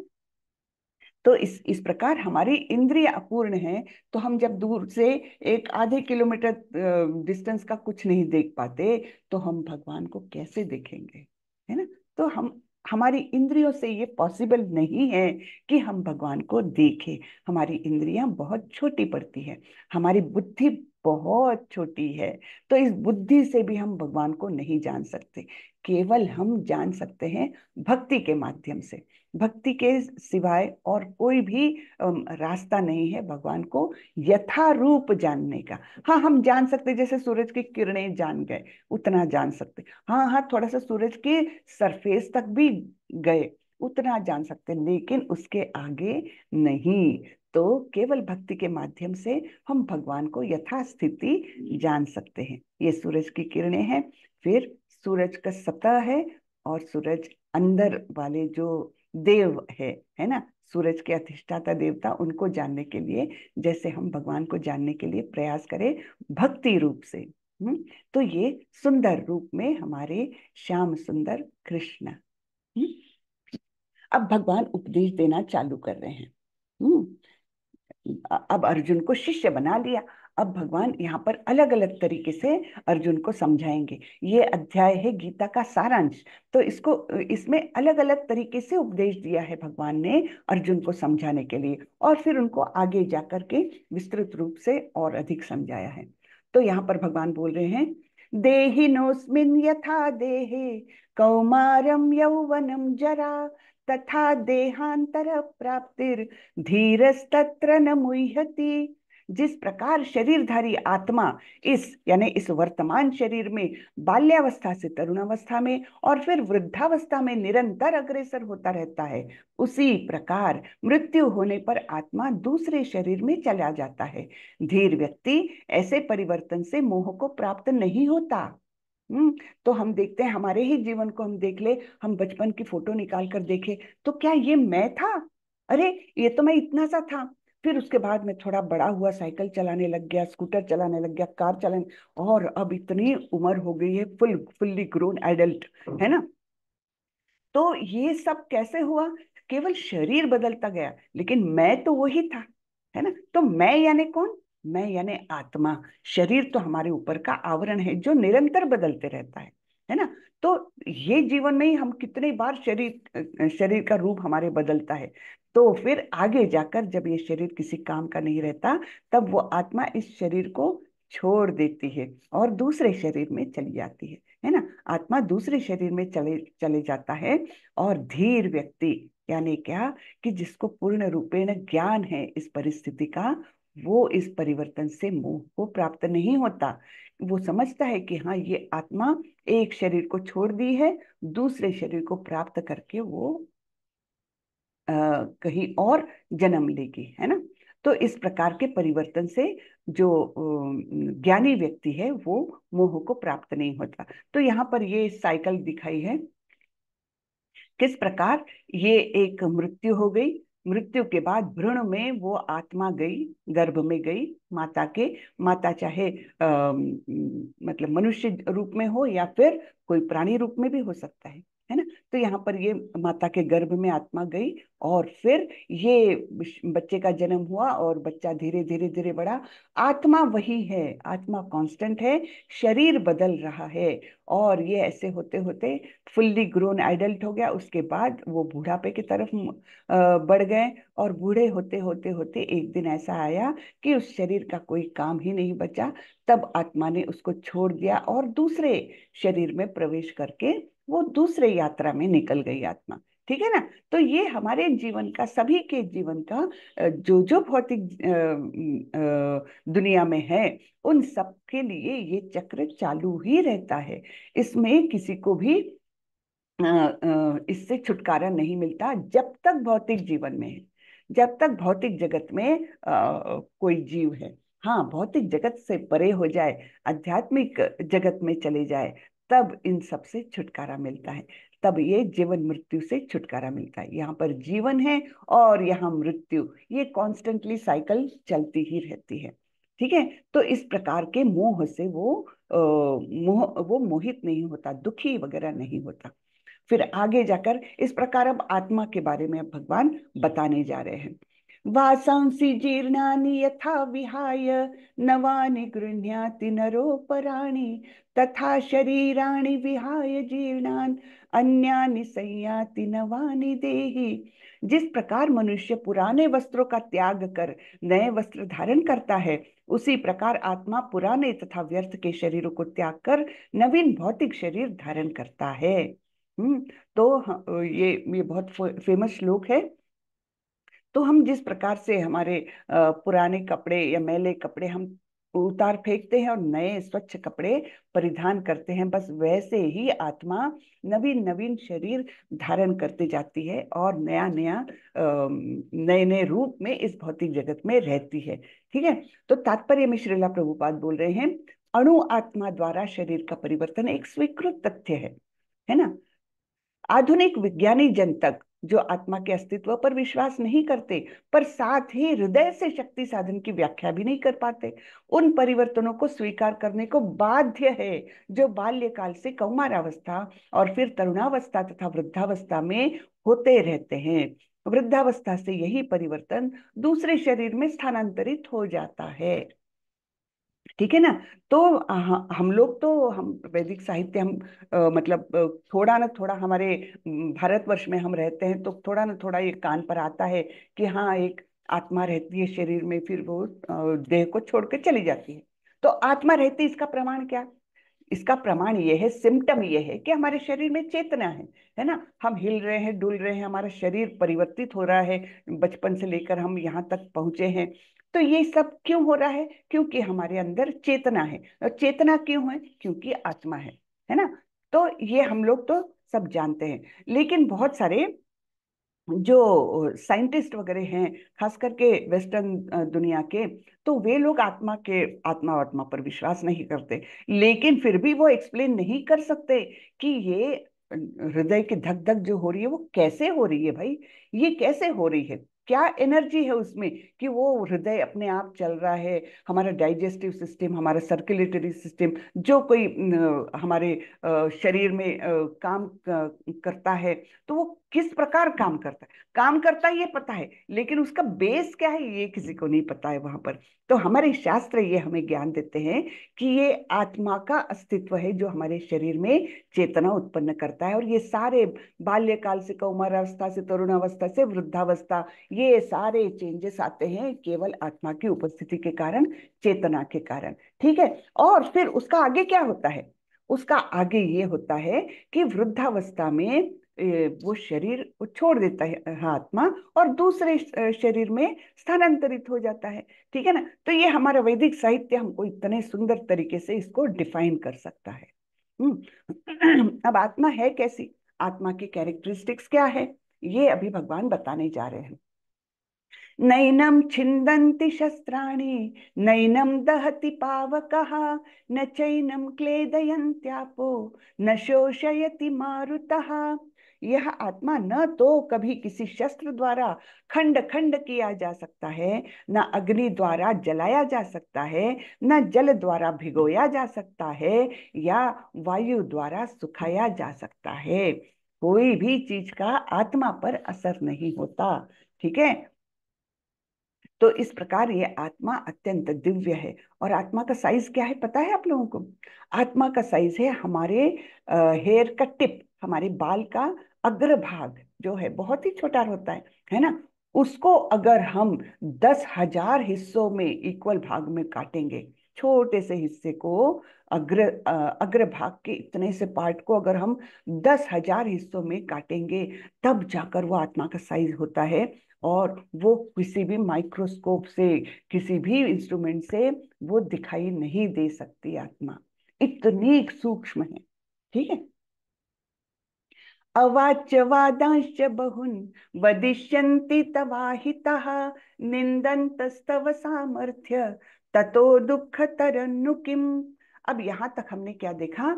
तो इस इस प्रकार हमारी इंद्रिय अपूर्ण है तो हम जब दूर से एक आधे किलोमीटर डिस्टेंस का कुछ नहीं देख पाते तो हम भगवान को कैसे देखेंगे है ना तो हम हमारी इंद्रियों से ये पॉसिबल नहीं है कि हम भगवान को देखें हमारी इंद्रियां बहुत छोटी पड़ती है हमारी बुद्धि बहुत छोटी है तो इस बुद्धि से भी हम भगवान को नहीं जान सकते केवल हम जान सकते हैं भक्ति के माध्यम से भक्ति के सिवाय और कोई भी रास्ता नहीं है भगवान को यथारूप जानने का हाँ हम जान सकते जैसे सूरज की किरणें जान गए उतना जान सकते हाँ हाँ थोड़ा सा सूरज के सरफेस तक भी गए उतना जान सकते लेकिन उसके आगे नहीं तो केवल भक्ति के माध्यम से हम भगवान को यथास्थिति जान सकते हैं ये सूरज की किरणें हैं फिर सूरज का सतह है और सूरज अंदर वाले जो देव है है ना सूरज के अधिष्ठाता देवता उनको जानने के लिए जैसे हम भगवान को जानने के लिए प्रयास करें भक्ति रूप से हुँ? हम्म? तो ये सुंदर रूप में हमारे श्याम सुंदर कृष्ण हम्म? अब भगवान उपदेश देना चालू कर रहे हैं हुँ? हम्म? अब अर्जुन को शिष्य बना लिया अब भगवान यहाँ पर अलग अलग तरीके से अर्जुन को समझाएंगे ये अध्याय है गीता का सारांश तो इसको इसमें अलग अलग तरीके से उपदेश दिया है भगवान ने अर्जुन को समझाने के लिए और फिर उनको आगे जा के विस्तृत रूप से और अधिक समझाया है तो यहाँ पर भगवान बोल रहे हैं नोस्मिन यथा देहे कौमारम यौवनम जरा तथा देहांतर प्राप्तिर धीरस्तत्र न मुह्यति जिस प्रकार शरीरधारी आत्मा इस यानी इस वर्तमान शरीर में बाल्यावस्था से तरुणावस्था में और फिर वृद्धावस्था में निरंतर अग्रसर होता रहता है उसी प्रकार मृत्यु होने पर आत्मा दूसरे शरीर में चला जाता है धीर व्यक्ति ऐसे परिवर्तन से मोह को प्राप्त नहीं होता हम्म, तो हम देखते हैं हमारे ही जीवन को हम देख ले हम बचपन की फोटो निकाल कर देखे तो क्या ये मैं था अरे ये तो मैं इतना सा था फिर उसके बाद में थोड़ा बड़ा हुआ साइकिल चलाने लग गया स्कूटर चलाने लग गया कार चलाने और अब इतनी उम्र हो गई है फुल फुल्ली ग्रोन एडल्ट है ना तो ये सब कैसे हुआ केवल शरीर बदलता गया लेकिन मैं तो वही था है ना तो मैं यानी कौन मैं यानी आत्मा शरीर तो हमारे ऊपर का आवरण है जो निरंतर बदलते रहता है है ना तो ये जीवन में ही हम कितने बार शरीर शरीर का रूप हमारे बदलता है तो फिर आगे जाकर जब ये शरीर किसी काम का नहीं रहता तब वो आत्मा इस शरीर को छोड़ देती है और दूसरे शरीर में चली जाती है है ना आत्मा दूसरे शरीर में चले चले जाता है और धीर व्यक्ति यानी क्या कि जिसको पूर्ण रूपेण ज्ञान है इस परिस्थिति का वो इस परिवर्तन से मोह को प्राप्त नहीं होता वो समझता है कि हाँ ये आत्मा एक शरीर को छोड़ दी है दूसरे शरीर को प्राप्त करके वो आ, कहीं और जन्म लेगी है ना तो इस प्रकार के परिवर्तन से जो ज्ञानी व्यक्ति है वो मोह को प्राप्त नहीं होता तो यहाँ पर ये साइकिल दिखाई है किस प्रकार ये एक मृत्यु हो गई मृत्यु के बाद भ्रूण में वो आत्मा गई गर्भ में गई माता के माता चाहे आ, मतलब मनुष्य रूप में हो या फिर कोई प्राणी रूप में भी हो सकता है तो यहाँ पर ये माता के गर्भ में आत्मा गई और फिर ये बच्चे का जन्म हुआ और बच्चा धीरे धीरे धीरे बड़ा आत्मा वही है आत्मा कांस्टेंट है शरीर बदल रहा है और ये ऐसे होते होते फुल्ली ग्रोन एडल्ट हो गया उसके बाद वो बूढ़ापे की तरफ बढ़ गए और बूढ़े होते होते होते एक दिन ऐसा आया कि उस शरीर का कोई काम ही नहीं बचा तब आत्मा ने उसको छोड़ दिया और दूसरे शरीर में प्रवेश करके वो दूसरे यात्रा में निकल गई आत्मा ठीक है ना तो ये हमारे जीवन का सभी के जीवन का जो जो भौतिक दुनिया में है उन सब के लिए ये चक्र चालू ही रहता है इसमें किसी को भी इससे छुटकारा नहीं मिलता जब तक भौतिक जीवन में है जब तक भौतिक जगत में कोई जीव है हाँ भौतिक जगत से परे हो जाए आध्यात्मिक जगत में चले जाए तब इन सब से छुटकारा मिलता है तब ये जीवन मृत्यु से छुटकारा मिलता है यहाँ पर जीवन है और यहाँ मृत्यु ये कॉन्स्टेंटली साइकिल चलती ही रहती है ठीक है तो इस प्रकार के मोह से वो अः मोह वो मोहित नहीं होता दुखी वगैरह नहीं होता फिर आगे जाकर इस प्रकार अब आत्मा के बारे में भगवान बताने जा रहे हैं वासांसि जीर्णानि यथा विहाय नवानि गृह्णाति नरोपराणि तथा शरीराणि विहाय जीर्णान् अन्यानि संयाति नवानि देहि जिस प्रकार मनुष्य पुराने वस्त्रों का त्याग कर नए वस्त्र धारण करता है उसी प्रकार आत्मा पुराने तथा व्यर्थ के शरीरों को त्याग कर नवीन भौतिक शरीर धारण करता है हम्म तो ये ये बहुत फेमस श्लोक है तो हम जिस प्रकार से हमारे पुराने कपड़े या मैले कपड़े हम उतार फेंकते हैं और नए स्वच्छ कपड़े परिधान करते हैं बस वैसे ही आत्मा नवीन नवीन शरीर धारण करते जाती है और नया नया नए नए रूप में इस भौतिक जगत में रहती है ठीक है तो तात्पर्य में श्रीला प्रभुपाद बोल रहे हैं अणु आत्मा द्वारा शरीर का परिवर्तन एक स्वीकृत तथ्य है है ना आधुनिक विज्ञानी जन तक जो आत्मा के अस्तित्व पर विश्वास नहीं करते पर साथ ही हृदय से शक्ति साधन की व्याख्या भी नहीं कर पाते उन परिवर्तनों को स्वीकार करने को बाध्य है जो बाल्यकाल से कौमारावस्था और फिर तरुणावस्था तथा वृद्धावस्था में होते रहते हैं वृद्धावस्था से यही परिवर्तन दूसरे शरीर में स्थानांतरित हो जाता है ठीक है ना तो हम लोग तो हम वैदिक साहित्य हम आ, मतलब थोड़ा ना थोड़ा हमारे भारतवर्ष में हम रहते हैं तो थोड़ा ना थोड़ा ये कान पर आता है कि हाँ एक आत्मा रहती है शरीर में फिर वो देह को छोड़कर चली जाती है तो आत्मा रहती इसका प्रमाण क्या इसका प्रमाण ये है सिम्टम यह है कि हमारे शरीर में चेतना है है ना हम हिल रहे हैं डुल रहे हैं हमारा शरीर परिवर्तित हो रहा है बचपन से लेकर हम यहाँ तक पहुंचे हैं तो ये सब क्यों हो रहा है क्योंकि हमारे अंदर चेतना है और चेतना क्यों है क्योंकि आत्मा है है ना तो ये हम लोग तो सब जानते हैं लेकिन बहुत सारे जो साइंटिस्ट वगैरह हैं खास करके वेस्टर्न दुनिया के तो वे लोग आत्मा के आत्मा आत्मा पर विश्वास नहीं करते लेकिन फिर भी वो एक्सप्लेन नहीं कर सकते कि ये हृदय की धक धक जो हो रही है वो कैसे हो रही है भाई ये कैसे हो रही है क्या एनर्जी है उसमें कि वो हृदय अपने आप चल रहा है हमारा डाइजेस्टिव सिस्टम हमारा सर्कुलेटरी सिस्टम जो कोई हमारे शरीर में काम करता है तो वो किस प्रकार काम करता है काम करता है ये पता है लेकिन उसका बेस क्या है ये किसी को नहीं पता है वहां पर तो हमारे शास्त्र ये हमें ज्ञान देते हैं कि ये आत्मा का अस्तित्व है जो हमारे शरीर में चेतना उत्पन्न करता है और ये सारे बाल्यकाल से अवस्था से तरुण अवस्था से वृद्धावस्था ये सारे चेंजेस आते हैं केवल आत्मा की उपस्थिति के कारण चेतना के कारण ठीक है और फिर उसका आगे क्या होता है उसका आगे ये होता है कि वृद्धावस्था में वो शरीर छोड़ देता है आत्मा और दूसरे शरीर में स्थानांतरित हो जाता है ठीक है ना तो ये हमारा वैदिक साहित्य हमको इतने सुंदर तरीके से इसको डिफाइन कर सकता है हम्म। <clears throat> अब आत्मा है कैसी आत्मा की कैरेक्टरिस्टिक्स क्या है ये अभी भगवान बताने जा रहे हैं नैनम छिंदी शस्त्राणी नैनम दहति पावक न चैनम क्लेदयंत्यापो न शोषयति मारुतः यह आत्मा न तो कभी किसी शस्त्र द्वारा खंड खंड किया जा सकता है न अग्नि द्वारा जलाया जा सकता है न जल द्वारा भिगोया जा सकता है या वायु द्वारा सुखाया जा सकता है कोई भी चीज का आत्मा पर असर नहीं होता ठीक है तो इस प्रकार ये आत्मा अत्यंत दिव्य है और आत्मा का साइज क्या है पता है आप लोगों को आत्मा का साइज है हमारे हेयर का टिप हमारे बाल का अग्रभाग जो है बहुत ही छोटा होता है है ना उसको अगर हम दस हजार हिस्सों में इक्वल भाग में काटेंगे छोटे से हिस्से को अग्र अग्रभाग के इतने से पार्ट को अगर हम दस हजार हिस्सों में काटेंगे तब जाकर वो आत्मा का साइज होता है और वो किसी भी माइक्रोस्कोप से किसी भी इंस्ट्रूमेंट से वो दिखाई नहीं दे सकती आत्मा इतनी सूक्ष्म है ठीक है अवाच्य वादांश्च बहून् वदिष्यन्ति तवाहितः निंदंतस्तव सामर्थ्य ततो दुख तरन्नु अब यहाँ तक हमने क्या देखा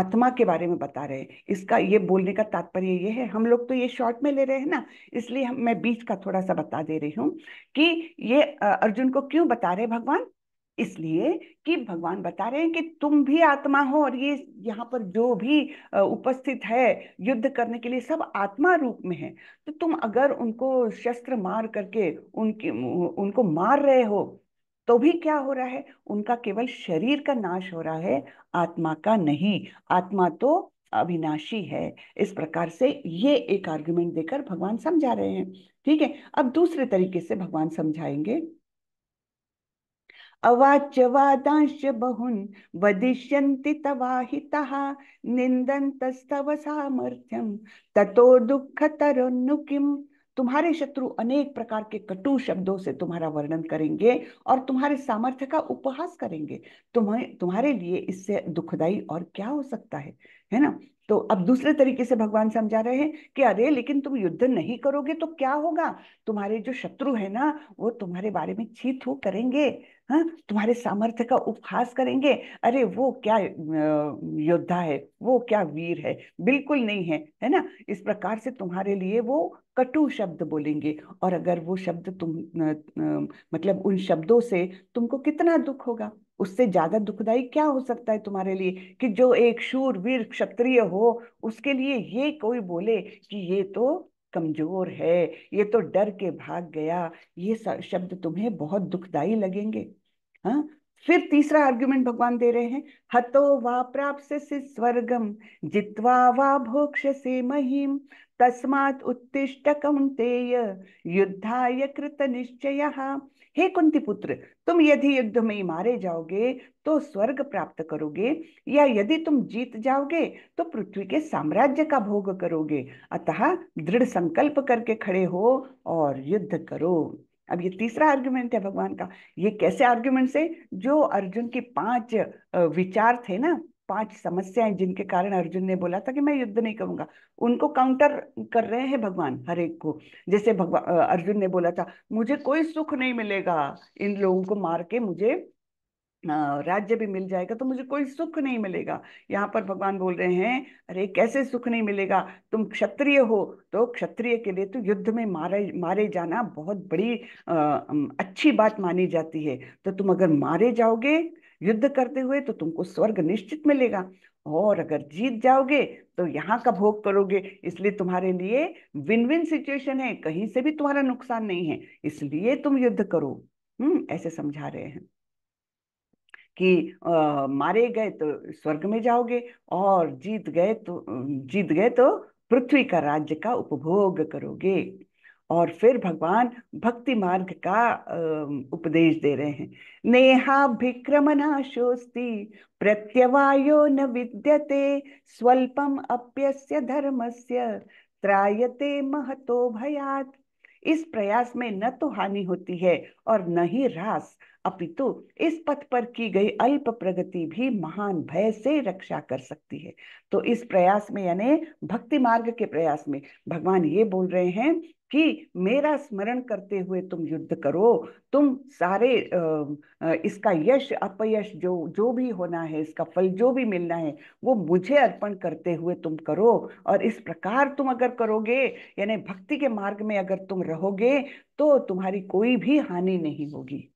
आत्मा के बारे में बता रहे हैं इसका ये बोलने का तात्पर्य ये है हम लोग तो ये शॉर्ट में ले रहे हैं ना इसलिए हम मैं बीच का थोड़ा सा बता दे रही हूँ कि ये अर्जुन को क्यों बता रहे भगवान इसलिए कि भगवान बता रहे हैं कि तुम भी आत्मा हो और ये यहाँ पर जो भी उपस्थित है युद्ध करने के लिए सब आत्मा रूप में है तो तुम अगर उनको शस्त्र मार करके उनकी उनको मार रहे हो तो भी क्या हो रहा है उनका केवल शरीर का नाश हो रहा है आत्मा का नहीं आत्मा तो अविनाशी है इस प्रकार से ये एक आर्ग्यूमेंट देकर भगवान समझा रहे हैं ठीक है अब दूसरे तरीके से भगवान समझाएंगे अवाच्यवादांश्च बहून् वदिष्यन्ति तवाहितः निन्दन्तस्तव सामर्थ्यम ततो दुःखतरोन्नु किम् तुम्हारे शत्रु अनेक प्रकार के कटु शब्दों से तुम्हारा वर्णन करेंगे और तुम्हारे सामर्थ्य का उपहास करेंगे तुम्हें तुम्हारे लिए इससे दुखदाई और क्या हो सकता है है ना तो अब दूसरे तरीके से भगवान समझा रहे हैं कि अरे लेकिन तुम युद्ध नहीं करोगे तो क्या होगा तुम्हारे जो शत्रु है ना वो तुम्हारे बारे में छीत हो करेंगे हाँ तुम्हारे सामर्थ्य का उपहास करेंगे अरे वो क्या योद्धा है वो क्या वीर है बिल्कुल नहीं है है ना इस प्रकार से तुम्हारे लिए वो कटु शब्द बोलेंगे और अगर वो शब्द तुम न, न, न, मतलब उन शब्दों से तुमको कितना दुख होगा उससे ज्यादा दुखदायी क्या हो सकता है तुम्हारे लिए कि जो एक शूर वीर क्षत्रिय हो उसके लिए ये कोई बोले कि ये तो कमजोर है ये तो डर के भाग गया ये शब्द तुम्हें बहुत दुखदाई लगेंगे हाँ फिर तीसरा आर्गुमेंट भगवान दे रहे हैं हतो वा प्राप्त से स्वर्गम जित्वा वा भोक्ष से महिम तस्मात उत्तिष्ट कौंतेय युद्धाय कृत निश्चय हे कुंती पुत्र तुम यदि युद्ध में मारे जाओगे तो स्वर्ग प्राप्त करोगे या यदि तुम जीत जाओगे तो पृथ्वी के साम्राज्य का भोग करोगे अतः दृढ़ संकल्प करके खड़े हो और युद्ध करो अब ये तीसरा आर्ग्यूमेंट है भगवान का ये कैसे आर्ग्यूमेंट से जो अर्जुन के पांच विचार थे ना पांच समस्याएं जिनके कारण अर्जुन ने बोला था कि मैं युद्ध नहीं करूंगा उनको काउंटर कर रहे हैं भगवान हर एक को जैसे भगवान अर्जुन ने बोला था मुझे कोई सुख नहीं मिलेगा इन लोगों को मार के मुझे राज्य भी मिल जाएगा तो मुझे कोई सुख नहीं मिलेगा यहाँ पर भगवान बोल रहे हैं अरे कैसे सुख नहीं मिलेगा तुम क्षत्रिय हो तो क्षत्रिय के लिए तो युद्ध में मारे मारे जाना बहुत बड़ी आ, अच्छी बात मानी जाती है तो तुम अगर मारे जाओगे युद्ध करते हुए तो तुमको स्वर्ग निश्चित मिलेगा और अगर जीत जाओगे तो यहाँ का भोग करोगे इसलिए तुम्हारे लिए विन विन सिचुएशन है कहीं से भी तुम्हारा नुकसान नहीं है इसलिए तुम युद्ध करो हम्म ऐसे समझा रहे हैं कि आ, मारे गए तो स्वर्ग में जाओगे और जीत गए तो जीत गए तो पृथ्वी का राज्य का उपभोग करोगे और फिर भगवान भक्ति मार्ग का उपदेश दे रहे हैं नेहा भिक्रमनाशोस्ति प्रत्यवायो न विद्यते स्वल्पम अप्यस्य धर्मस्य त्रायते महतो भयात इस प्रयास में न तो हानि होती है और न ही रास अपितु इस पथ पर की गई अल्प प्रगति भी महान भय से रक्षा कर सकती है तो इस प्रयास में यानी भक्ति मार्ग के प्रयास में भगवान ये बोल रहे हैं कि मेरा स्मरण करते हुए तुम युद्ध करो तुम सारे इसका यश अपयश जो जो भी होना है इसका फल जो भी मिलना है वो मुझे अर्पण करते हुए तुम करो और इस प्रकार तुम अगर करोगे यानी भक्ति के मार्ग में अगर तुम रहोगे तो तुम्हारी कोई भी हानि नहीं होगी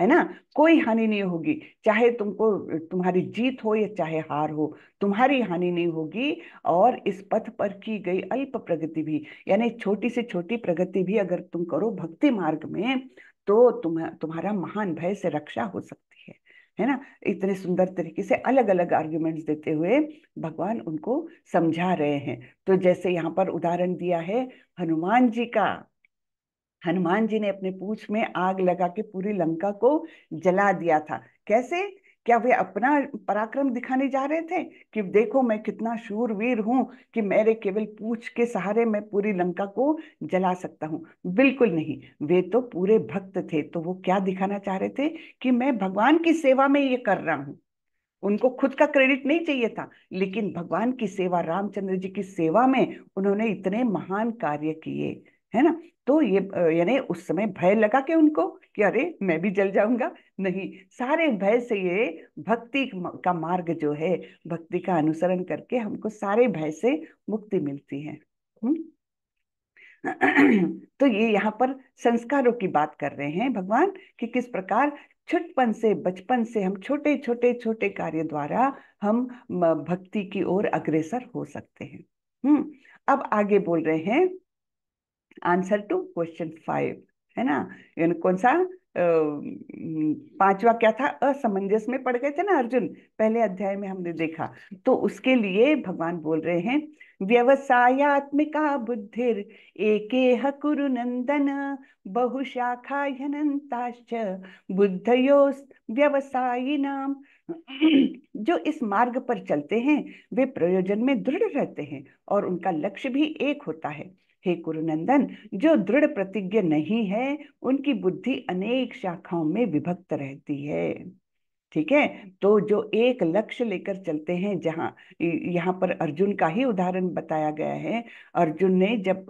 है ना कोई हानि नहीं होगी चाहे तुमको तुम्हारी जीत हो या चाहे हार हो तुम्हारी हानि नहीं होगी और इस पथ पर की गई अल्प प्रगति भी यानी छोटी से छोटी प्रगति भी अगर तुम करो भक्ति मार्ग में तो तुम तुम्हारा महान भय से रक्षा हो सकती है है ना इतने सुंदर तरीके से अलग अलग आर्ग्यूमेंट्स देते हुए भगवान उनको समझा रहे हैं तो जैसे यहाँ पर उदाहरण दिया है हनुमान जी का हनुमान जी ने अपने पूछ में आग लगा के पूरी लंका को जला दिया था कैसे क्या वे अपना पराक्रम दिखाने जा रहे थे कि देखो मैं कितना शूरवीर हूं कि मेरे केवल पूछ के सहारे मैं पूरी लंका को जला सकता हूँ बिल्कुल नहीं वे तो पूरे भक्त थे तो वो क्या दिखाना चाह रहे थे कि मैं भगवान की सेवा में ये कर रहा हूँ उनको खुद का क्रेडिट नहीं चाहिए था लेकिन भगवान की सेवा रामचंद्र जी की सेवा में उन्होंने इतने महान कार्य किए है ना तो ये यानी उस समय भय लगा के उनको कि अरे मैं भी जल जाऊंगा नहीं सारे भय से ये भक्ति का मार्ग जो है भक्ति का अनुसरण करके हमको सारे भय से मुक्ति मिलती है तो ये यहाँ पर संस्कारों की बात कर रहे हैं भगवान कि किस प्रकार छुटपन से बचपन से हम छोटे छोटे छोटे कार्य द्वारा हम भक्ति की ओर अग्रसर हो सकते हैं हम्म अब आगे बोल रहे हैं आंसर टू क्वेश्चन फाइव है ना कौन सा पांचवा क्या था असमंजस में पड़ गए थे ना अर्जुन पहले अध्याय में हमने देखा तो उसके लिए भगवान बोल रहे हैं व्यवसायत्मिका बुद्धिर एक कुरु नंदन बहुशाखा हनंताश्च बुद्धयो व्यवसायी नाम जो इस मार्ग पर चलते हैं वे प्रयोजन में दृढ़ रहते हैं और उनका लक्ष्य भी एक होता है हे कुरुनंदन जो दृढ़ प्रतिज्ञ नहीं है उनकी बुद्धि अनेक शाखाओं में विभक्त रहती है ठीक है तो जो एक लक्ष्य लेकर चलते हैं जहाँ यहाँ पर अर्जुन का ही उदाहरण बताया गया है अर्जुन ने जब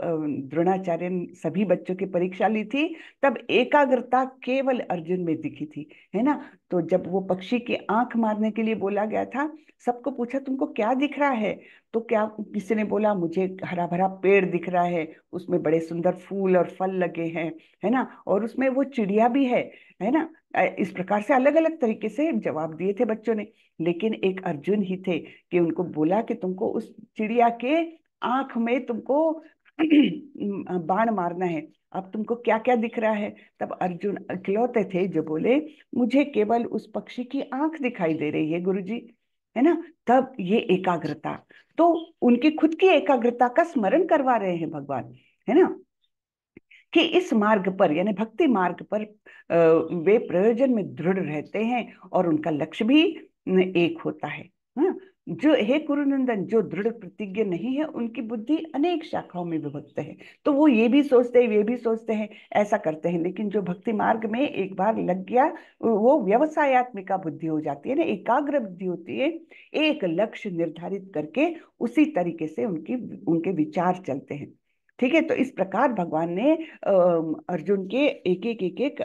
द्रोणाचार्य सभी बच्चों की परीक्षा ली थी तब एकाग्रता केवल अर्जुन में दिखी थी है ना तो जब वो पक्षी की आंख मारने के लिए बोला गया था सबको पूछा तुमको क्या दिख रहा है तो क्या किसी ने बोला मुझे हरा भरा पेड़ दिख रहा है उसमें बड़े सुंदर फूल और फल लगे हैं है ना और उसमें वो चिड़िया भी है है ना इस प्रकार से अलग अलग तरीके से जवाब दिए थे बच्चों ने लेकिन एक अर्जुन ही थे कि उनको बोला कि तुमको उस चिड़िया के आंख में तुमको <clears throat> बाण मारना है अब तुमको क्या क्या दिख रहा है तब अर्जुन अकलौते थे जो बोले मुझे केवल उस पक्षी की आंख दिखाई दे रही है गुरुजी है ना तब ये एकाग्रता तो उनकी खुद की एकाग्रता का स्मरण करवा रहे हैं भगवान है ना कि इस मार्ग पर यानी भक्ति मार्ग पर वे प्रयोजन में दृढ़ रहते हैं और उनका लक्ष्य भी एक होता है ना हाँ? जो हे कुरुनंदन जो दृढ़ प्रतिज्ञ नहीं है उनकी बुद्धि अनेक शाखाओं में विभक्त है तो वो ये भी सोचते हैं ये भी सोचते हैं ऐसा करते हैं लेकिन जो भक्ति मार्ग में एक बार लग गया वो व्यवसायत्मिका बुद्धि हो जाती है ना एकाग्र बुद्धि होती है एक लक्ष्य निर्धारित करके उसी तरीके से उनकी उनके विचार चलते हैं ठीक है तो इस प्रकार भगवान ने अर्जुन के एक एक एक एक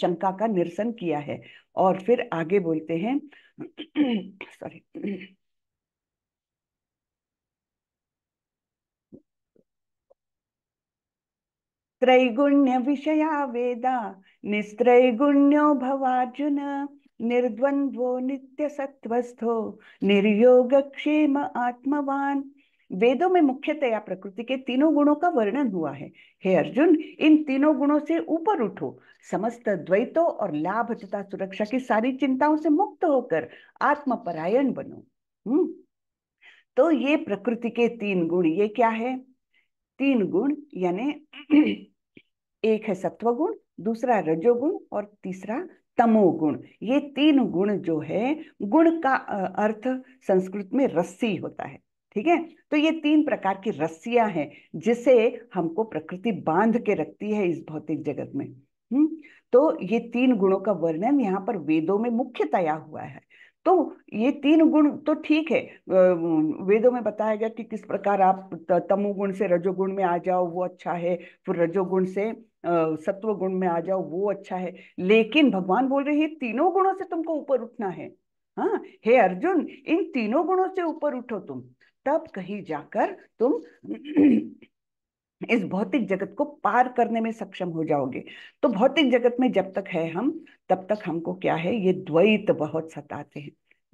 शंका का निरसन किया है और फिर आगे बोलते हैं <clears throat> Sorry. विषया वेदा निस्त्रैगुण्यो भवार्जुन निर्द्वन्द्वो नित्यसत्त्वस्थो निर्योगक्षेम आत्मवान् वेदों में मुख्यतया प्रकृति के तीनों गुणों का वर्णन हुआ है हे अर्जुन इन तीनों गुणों से ऊपर उठो समस्त द्वैतों और लाभ तथा सुरक्षा की सारी चिंताओं से मुक्त होकर आत्मपरायण बनो हम्म तो ये प्रकृति के तीन गुण ये क्या है तीन गुण यानी <clears throat> एक है सत्व गुण दूसरा रजोगुण और तीसरा तमोगुण ये तीन गुण जो है गुण का अर्थ संस्कृत में रस्सी होता है ठीक है तो ये तीन प्रकार की रस्सियां हैं जिसे हमको प्रकृति बांध के रखती है इस भौतिक जगत में हम्म तो ये तीन गुणों का वर्णन यहाँ पर वेदों में मुख्यतया हुआ है तो ये तीन गुण तो ठीक है वेदों में बताया गया कि किस प्रकार आप तमोगुण से रजोगुण में आ जाओ वो अच्छा है फिर रजोगुण से सत्व गुण में आ जाओ वो अच्छा है लेकिन भगवान बोल रहे हैं तीनों गुणों से तुमको ऊपर उठना है हाँ हे अर्जुन इन तीनों गुणों से ऊपर उठो तुम तब कहीं जाकर तुम इस भौतिक जगत को पार करने में सक्षम हो जाओगे तो भौतिक जगत में जब तक है हम तब तक हमको क्या है ये द्वैत बहुत सताते हैं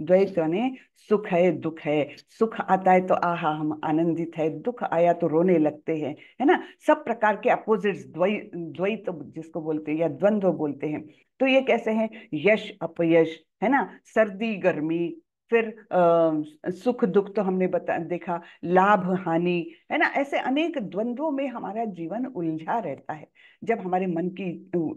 द्वैत ने सुख है दुख है सुख आता है तो आहा हम आनंदित है दुख आया तो रोने लगते हैं है ना सब प्रकार के अपोजिट द्वै द्वैत जिसको बोलते हैं या द्वंद्व बोलते हैं तो ये कैसे हैं यश अपयश है ना सर्दी गर्मी फिर आ, सुख दुख तो हमने बता देखा लाभ हानि है ना ऐसे अनेक द्वंद्वों में हमारा जीवन उलझा रहता है जब हमारे मन की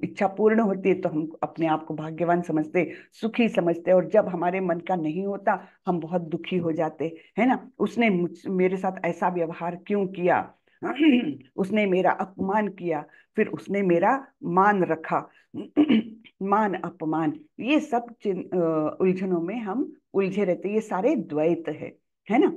इच्छा पूर्ण होती है तो हम अपने आप को भाग्यवान समझते सुखी समझते और जब हमारे मन का नहीं होता हम बहुत दुखी हो जाते है ना उसने मेरे साथ ऐसा व्यवहार क्यों किया <clears throat> उसने मेरा अपमान किया फिर उसने मेरा मान रखा मान अपमान ये सब उलझनों में हम उलझे रहते ये सारे द्वैत है है ना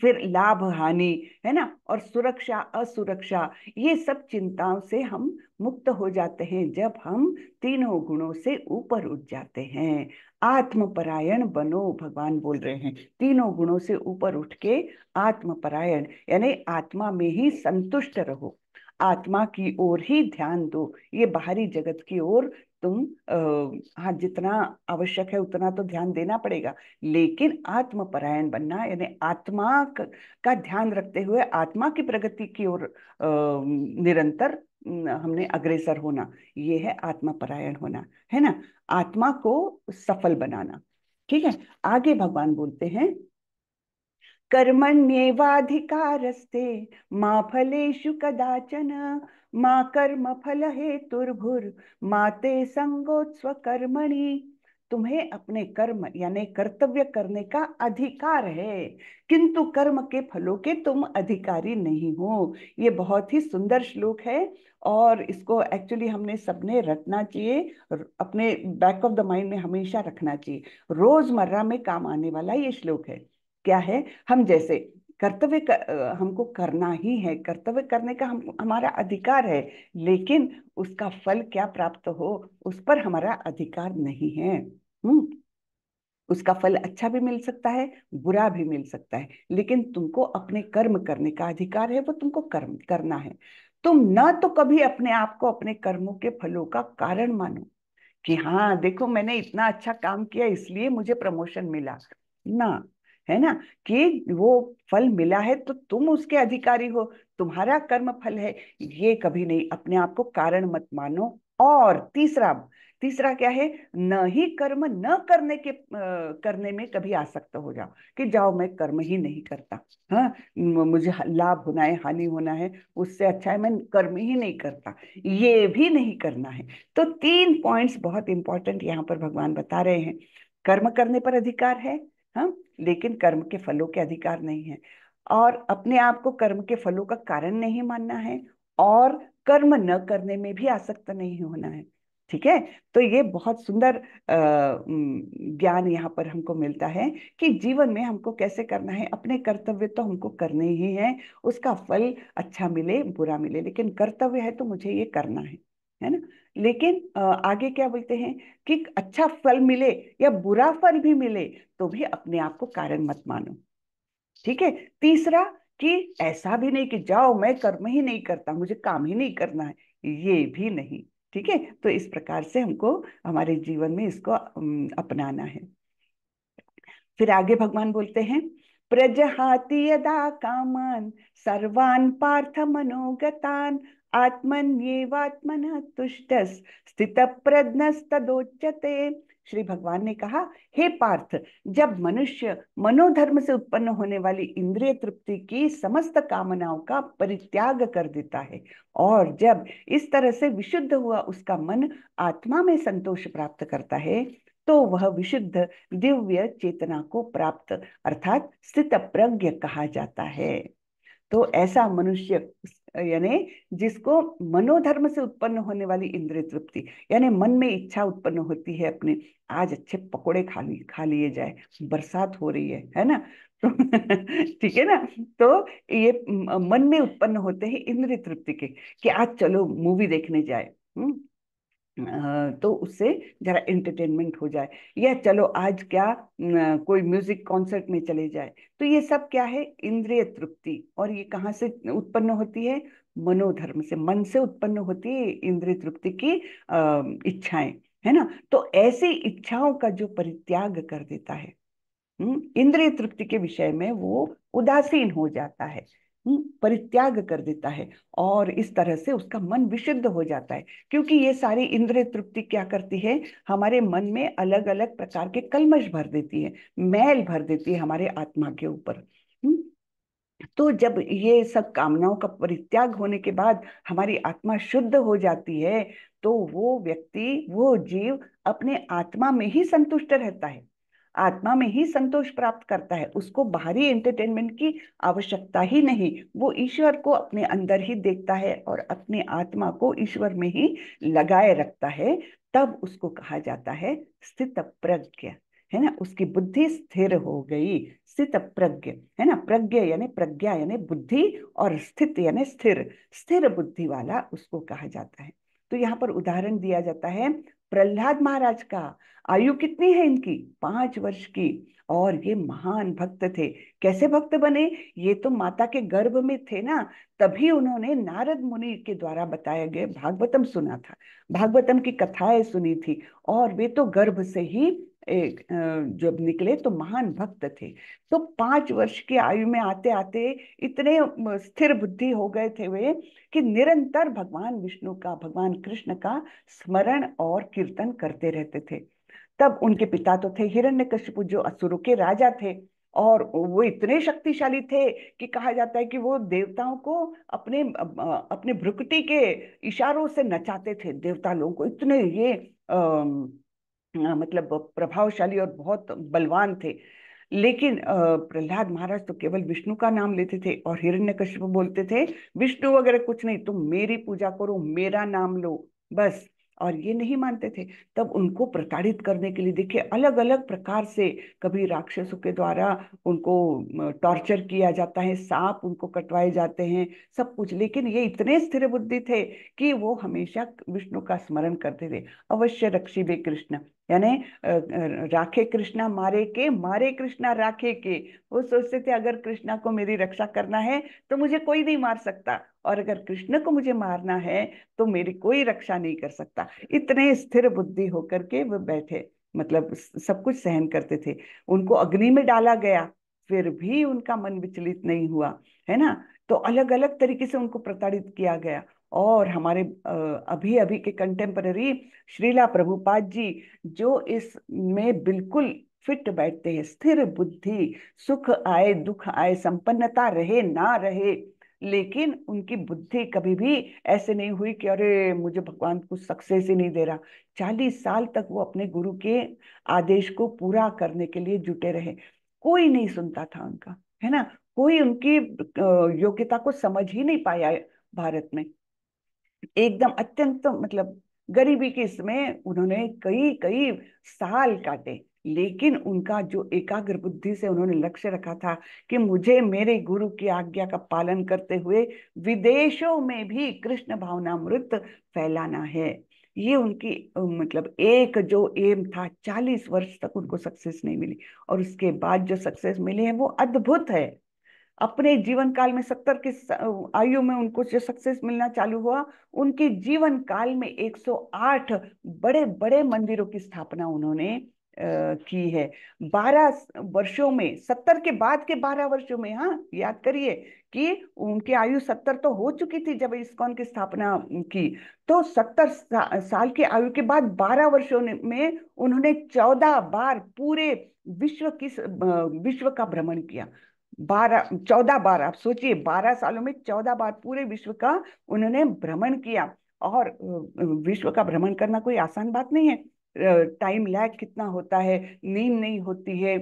फिर लाभ हानि है ना और सुरक्षा असुरक्षा ये सब चिंताओं से हम मुक्त हो जाते हैं जब हम तीनों गुणों से ऊपर उठ जाते हैं आत्मपरायण बनो भगवान बोल रहे हैं तीनों गुणों से ऊपर उठ के आत्मपरायण यानी आत्मा में ही संतुष्ट रहो आत्मा की ओर ही ध्यान दो ये बाहरी जगत की ओर तुम आ, हाँ जितना आवश्यक है उतना तो ध्यान देना पड़ेगा लेकिन आत्मपरायण बनना यानी आत्मा का ध्यान रखते हुए आत्मा की प्रगति की ओर निरंतर हमने अग्रेसर होना ये है आत्मपरायण होना है ना आत्मा को सफल बनाना ठीक है आगे भगवान बोलते हैं कर्मण्येवाधिकारस्ते मा फलेषु कदाचन मा कर्म फल हेतुर्भुर माते संगोत्स्व कर्मणि तुम्हें अपने कर्म यानी कर्तव्य करने का अधिकार है किंतु कर्म के फलों के तुम अधिकारी नहीं हो ये बहुत ही सुंदर श्लोक है और इसको एक्चुअली हमने सबने रटना चाहिए अपने बैक ऑफ द माइंड में हमेशा रखना चाहिए रोजमर्रा में काम आने वाला ये श्लोक है क्या है हम जैसे कर्तव्य कर, हमको करना ही है कर्तव्य करने का हम हमारा अधिकार है लेकिन उसका फल क्या प्राप्त हो उस पर हमारा अधिकार नहीं है हम्म उसका फल अच्छा भी मिल सकता है बुरा भी मिल सकता है लेकिन तुमको अपने कर्म करने का अधिकार है वो तुमको कर्म करना है तुम न तो कभी अपने आप को अपने कर्मों के फलों का कारण मानो कि हाँ देखो मैंने इतना अच्छा काम किया इसलिए मुझे प्रमोशन मिला ना है ना कि वो फल मिला है तो तुम उसके अधिकारी हो तुम्हारा कर्म फल है ये कभी नहीं अपने आप को कारण मत मानो और तीसरा तीसरा क्या है न ही कर्म न करने के करने में कभी आसक्त हो जाओ कि जाओ मैं कर्म ही नहीं करता हाँ मुझे लाभ होना है हानि होना है उससे अच्छा है मैं कर्म ही नहीं करता ये भी नहीं करना है तो तीन पॉइंट्स बहुत इंपॉर्टेंट यहाँ पर भगवान बता रहे हैं कर्म करने पर अधिकार है हाँ लेकिन कर्म के फलों के अधिकार नहीं है और अपने आप को कर्म के फलों का कारण नहीं मानना है और कर्म न करने में भी आसक्त नहीं होना है ठीक है तो ये बहुत सुंदर ज्ञान यहाँ पर हमको मिलता है कि जीवन में हमको कैसे करना है अपने कर्तव्य तो हमको करने ही है उसका फल अच्छा मिले बुरा मिले लेकिन कर्तव्य है तो मुझे ये करना है है ना लेकिन आगे क्या बोलते हैं कि अच्छा फल मिले या बुरा फल भी मिले तो भी अपने आप को कारण मत मानो ठीक है तीसरा कि ऐसा भी नहीं कि जाओ मैं कर्म ही नहीं करता मुझे काम ही नहीं करना है ये भी नहीं ठीक है तो इस प्रकार से हमको हमारे जीवन में इसको अपनाना है फिर आगे भगवान बोलते हैं प्रजहाति यदा कामान सर्वान पार्थ मनोगतान आत्मन्येवात्मन तुष्ट स्थित प्रज्ञस्तोच्यते श्री भगवान ने कहा हे पार्थ जब मनुष्य मनोधर्म से उत्पन्न होने वाली इंद्रिय तृप्ति की समस्त कामनाओं का परित्याग कर देता है और जब इस तरह से विशुद्ध हुआ उसका मन आत्मा में संतोष प्राप्त करता है तो वह विशुद्ध दिव्य चेतना को प्राप्त अर्थात स्थित प्रज्ञ कहा जाता है तो ऐसा मनुष्य यानी जिसको मनोधर्म से उत्पन्न होने वाली इंद्रिय तृप्ति यानी मन में इच्छा उत्पन्न होती है अपने आज अच्छे पकोड़े खा ली खा लिए जाए बरसात हो रही है है ना तो <laughs> ठीक है ना तो ये मन में उत्पन्न होते हैं इंद्रिय तृप्ति के कि आज चलो मूवी देखने जाए हुँ? हम्म? तो उससे जरा एंटरटेनमेंट हो जाए या चलो आज क्या कोई म्यूजिक कॉन्सर्ट में चले जाए तो ये सब क्या है इंद्रिय तृप्ति और ये कहाँ से उत्पन्न होती है मनोधर्म से मन से उत्पन्न होती है इंद्रिय तृप्ति की इच्छाएं है ना तो ऐसी इच्छाओं का जो परित्याग कर देता है हम्म, इंद्रिय तृप्ति के विषय में वो उदासीन हो जाता है हम्म, परित्याग कर देता है और इस तरह से उसका मन विशुद्ध हो जाता है क्योंकि ये सारी इंद्र तृप्ति क्या करती है हमारे मन में अलग अलग प्रकार के कलमश भर देती है मैल भर देती है हमारे आत्मा के ऊपर हम्म, तो जब ये सब कामनाओं का परित्याग होने के बाद हमारी आत्मा शुद्ध हो जाती है तो वो व्यक्ति वो जीव अपने आत्मा में ही संतुष्ट रहता है आत्मा में ही संतोष प्राप्त करता है उसको बाहरी एंटरटेनमेंट की आवश्यकता ही नहीं वो ईश्वर को अपने अंदर ही देखता है और अपने आत्मा को ईश्वर में ही लगाए रखता है तब उसको कहा जाता है स्थित प्रज्ञ है ना उसकी बुद्धि स्थिर हो गई स्थित प्रज्ञ है ना प्रज्ञ यानी प्रज्ञा यानी बुद्धि और स्थित यानी स्थिर स्थिर बुद्धि वाला उसको कहा जाता है तो यहाँ पर उदाहरण दिया जाता है प्रहलाद महाराज का आयु कितनी है इनकी पांच वर्ष की और ये महान भक्त थे कैसे भक्त बने ये तो माता के गर्भ में थे ना तभी उन्होंने नारद मुनि के द्वारा बताया गया भागवतम सुना था भागवतम की कथाएं सुनी थी और वे तो गर्भ से ही एक जब निकले तो महान भक्त थे तो पांच वर्ष की आयु में आते आते इतने स्थिर बुद्धि हो गए थे वे कि निरंतर भगवान विष्णु का भगवान कृष्ण का स्मरण और कीर्तन करते रहते थे तब उनके पिता तो थे हिरण्यकश्यप जो असुरों के राजा थे और वो इतने शक्तिशाली थे कि कहा जाता है कि वो देवताओं को अपने अपने भ्रुकुटी के इशारों से नचाते थे देवता लोगों को इतने ये अः मतलब प्रभावशाली और बहुत बलवान थे लेकिन प्रहलाद महाराज तो केवल विष्णु का नाम लेते थे और हिरण्यकश्यप बोलते थे विष्णु वगैरह कुछ नहीं तुम मेरी पूजा करो मेरा नाम लो बस और ये नहीं मानते थे तब उनको प्रताड़ित करने के लिए देखिए अलग अलग प्रकार से कभी राक्षसों के द्वारा उनको टॉर्चर किया जाता है सांप उनको कटवाए जाते हैं सब कुछ लेकिन ये इतने स्थिर बुद्धि थे कि वो हमेशा विष्णु का स्मरण करते थे अवश्य रक्षी बे कृष्ण यानी राखे कृष्णा मारे के मारे कृष्णा राखे के वो सोचते थे अगर कृष्णा को मेरी रक्षा करना है तो मुझे कोई नहीं मार सकता और अगर कृष्ण को मुझे मारना है तो मेरी कोई रक्षा नहीं कर सकता इतने स्थिर बुद्धि होकर के वे बैठे मतलब सब कुछ सहन करते थे उनको अग्नि में डाला गया फिर भी उनका मन विचलित नहीं हुआ है ना तो अलग अलग तरीके से उनको प्रताड़ित किया गया और हमारे अभी अभी के कंटेम्पररी श्रीला प्रभुपाद जी जो इस में बिल्कुल फिट बैठते हैं स्थिर बुद्धि सुख आए दुख आए संपन्नता रहे ना रहे लेकिन उनकी बुद्धि कभी भी ऐसे नहीं हुई कि अरे मुझे भगवान कुछ सक्सेस ही नहीं दे रहा चालीस साल तक वो अपने गुरु के आदेश को पूरा करने के लिए जुटे रहे कोई नहीं सुनता था उनका है ना कोई उनकी योग्यता को समझ ही नहीं पाया भारत में एकदम अत्यंत मतलब गरीबी के इसमें उन्होंने कई कई साल काटे लेकिन उनका जो एकाग्र बुद्धि से उन्होंने लक्ष्य रखा था कि मुझे मेरे गुरु की आज्ञा का पालन करते हुए विदेशों में भी कृष्ण भावनामृत फैलाना है ये उनकी मतलब एक जो एम था चालीस वर्ष तक उनको सक्सेस नहीं मिली और उसके बाद जो सक्सेस मिली है वो अद्भुत है अपने जीवन काल में सत्तर की आयु में उनको जो सक्सेस मिलना चालू हुआ उनके जीवन काल में 108 बड़े बड़े मंदिरों की स्थापना उन्होंने की है बारह वर्षों में सत्तर के बाद के बारह वर्षों में हाँ याद करिए कि उनकी आयु सत्तर तो हो चुकी थी जब इसकोन की स्थापना की तो सत्तर सा, साल की आयु के बाद बारह वर्षों में उन्होंने चौदह बार पूरे विश्व की विश्व का भ्रमण किया बारह चौदह बार आप सोचिए बारह सालों में चौदह बार पूरे विश्व का उन्होंने भ्रमण किया और विश्व का भ्रमण करना कोई आसान बात नहीं है टाइम लैग कितना होता है नींद नहीं होती है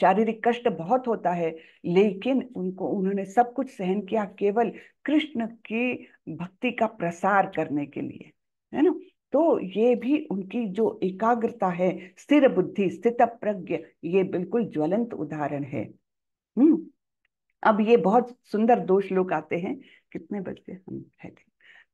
शारीरिक कष्ट बहुत होता है लेकिन उनको उन्होंने सब कुछ सहन किया केवल कृष्ण की भक्ति का प्रसार करने के लिए है ना तो ये भी उनकी जो एकाग्रता है स्थिर बुद्धि स्थित प्रज्ञ ये बिल्कुल ज्वलंत उदाहरण है हम्म अब ये बहुत सुंदर दो श्लोक आते हैं कितने बजते हम है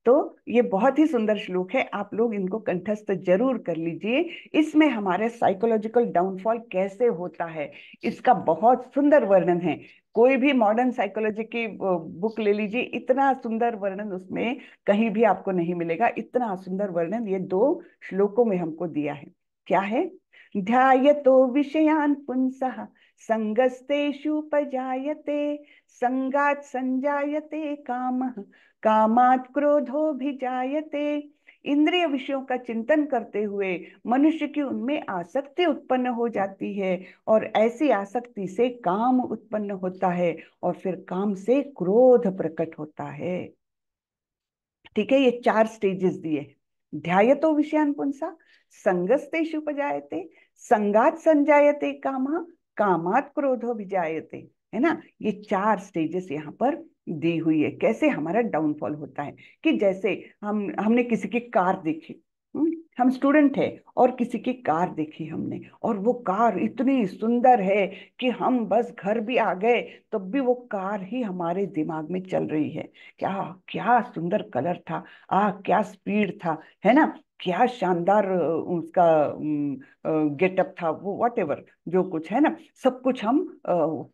तो ये बहुत ही सुंदर श्लोक है आप लोग इनको कंठस्थ जरूर कर लीजिए इसमें हमारे साइकोलॉजिकल डाउनफॉल कैसे होता है इसका बहुत सुंदर वर्णन है कोई भी मॉडर्न साइकोलॉजी की बुक ले लीजिए इतना सुंदर वर्णन उसमें कहीं भी आपको नहीं मिलेगा इतना सुंदर वर्णन ये दो श्लोकों में हमको दिया है क्या है ध्याय तो विषयान पुंस संगस्तेषु पजायते संगात संजायते काम कामात क्रोधो भी जायते इंद्रिय विषयों का चिंतन करते हुए मनुष्य की उनमें आसक्ति उत्पन्न हो जाती है और ऐसी आसक्ति से काम उत्पन्न होता है और फिर काम से क्रोध प्रकट होता है ठीक है ये चार स्टेजेस दिए ध्यायतो विषयान पुंसा शुभ जायते संगात संजायते कामा कामात क्रोधो भिजायते है ना ये चार स्टेजेस यहाँ पर दी हुई है कैसे हमारा डाउनफॉल होता है कि जैसे हम हमने किसी की कार देखी हम्म, हम स्टूडेंट है और किसी की कार देखी हमने और वो कार इतनी सुंदर है कि हम बस घर भी आ गए तब भी वो कार ही हमारे दिमाग में चल रही है क्या क्या सुंदर कलर था आ क्या स्पीड था है ना क्या शानदार उसका गेटअप था वो वट एवर जो कुछ है ना सब कुछ हम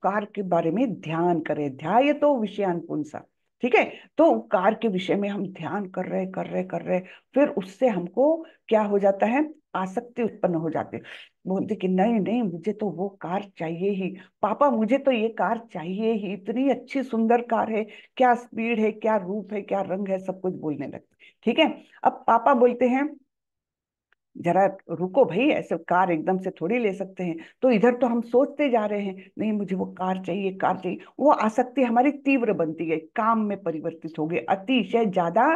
कार के बारे में ध्यान करें ध्याय तो विषयान पुंसा ठीक है तो कार के विषय में हम ध्यान कर रहे कर रहे कर रहे फिर उससे हमको क्या हो जाता है आसक्ति उत्पन्न हो जाती है बोलते कि नहीं नहीं मुझे तो वो कार चाहिए ही पापा मुझे तो ये कार चाहिए ही इतनी अच्छी सुंदर कार है क्या स्पीड है क्या रूप है क्या रंग है सब कुछ बोलने लगते ठीक है अब पापा बोलते हैं जरा रुको भाई ऐसे कार एकदम से थोड़ी ले सकते हैं तो इधर तो हम सोचते जा रहे हैं नहीं मुझे वो कार चाहिए कार चाहिए वो आसक्ति हमारी तीव्र बनती गई काम में परिवर्तित हो गई अतिशय ज्यादा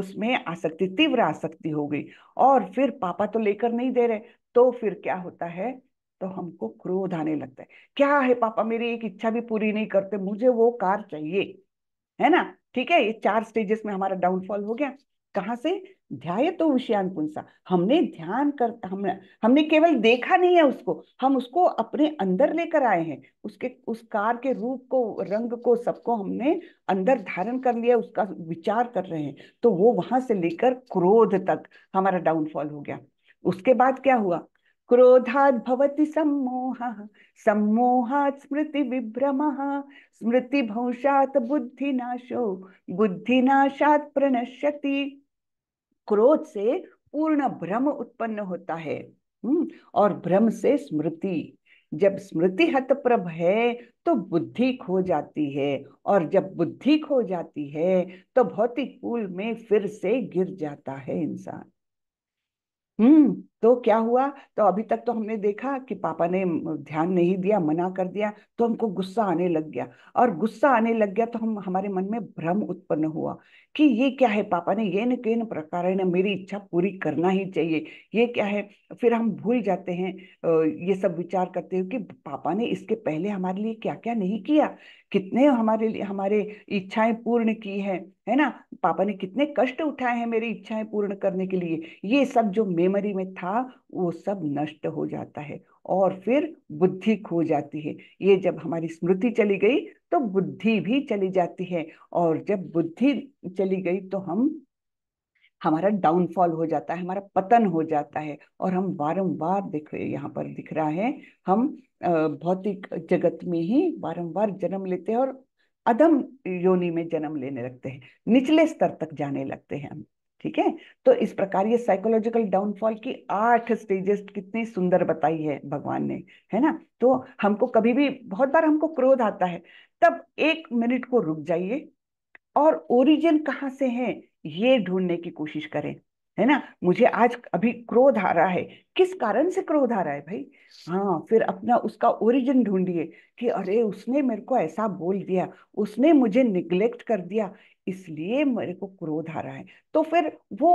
उसमें आसक्ति तीव्र आसक्ति हो गई और फिर पापा तो लेकर नहीं दे रहे तो फिर क्या होता है तो हमको क्रोध आने लगता है क्या है पापा मेरी एक इच्छा भी पूरी नहीं करते मुझे वो कार चाहिए है ना ठीक है ये चार स्टेजेस में हमारा डाउनफॉल हो गया कहाँ से ध्याय तो विषयान पुंसा हमने ध्यान कर हम हमने केवल देखा नहीं है उसको हम उसको अपने अंदर लेकर आए हैं उसके उस कार के रूप को रंग को सबको हमने अंदर धारण कर लिया उसका विचार कर रहे हैं तो वो वहां से लेकर क्रोध तक हमारा डाउनफॉल हो गया उसके बाद क्या हुआ क्रोधात भवति सम्मोह सम्मोहात स्मृति विभ्रम स्मृति भंशात बुद्धिनाशो बुद्धिनाशात प्रणश्यति क्रोध से पूर्ण भ्रम उत्पन्न होता है हम्म, और भ्रम से स्मृति जब स्मृति हतप्रभ है तो बुद्धि खो जाती है और जब बुद्धि खो जाती है तो भौतिक पुल में फिर से गिर जाता है इंसान हम्म तो क्या हुआ तो अभी तक तो हमने देखा कि पापा ने ध्यान नहीं दिया मना कर दिया तो हमको गुस्सा आने लग गया और गुस्सा आने लग गया तो हम हमारे मन में भ्रम उत्पन्न हुआ कि ये क्या है पापा ने ये न न प्रकार है मेरी इच्छा पूरी करना ही चाहिए ये क्या है फिर हम भूल जाते हैं ये सब विचार करते हुए कि पापा ने इसके पहले हमारे लिए क्या क्या नहीं किया कितने हमारे लिए हमारे इच्छाएं पूर्ण की है है ना पापा ने कितने कष्ट उठाए हैं मेरी इच्छाएं पूर्ण करने के लिए ये सब जो मेमोरी में था था वो सब नष्ट हो जाता है और फिर बुद्धि खो जाती है ये जब हमारी स्मृति चली गई तो बुद्धि भी चली जाती है और जब बुद्धि चली गई तो हम हमारा डाउनफॉल हो जाता है हमारा पतन हो जाता है और हम बारंबार देखो यहाँ पर दिख रहा है हम भौतिक जगत में ही बारंबार जन्म लेते हैं और अदम योनि में जन्म लेने लगते हैं निचले स्तर तक जाने लगते हैं हम ठीक है तो इस प्रकार ये साइकोलॉजिकल डाउनफॉल की आठ स्टेजेस कितनी सुंदर बताई है भगवान ने है ना तो हमको कभी भी बहुत बार हमको क्रोध आता है तब एक मिनट को रुक जाइए और ओरिजिन कहाँ से है ये ढूंढने की कोशिश करें है ना मुझे आज अभी क्रोध आ रहा है किस कारण से क्रोध आ रहा है भाई हाँ फिर अपना उसका ओरिजिन ढूंढिए कि अरे उसने मेरे को ऐसा बोल दिया उसने मुझे निग्लेक्ट कर दिया इसलिए मेरे को क्रोध आ रहा है तो फिर वो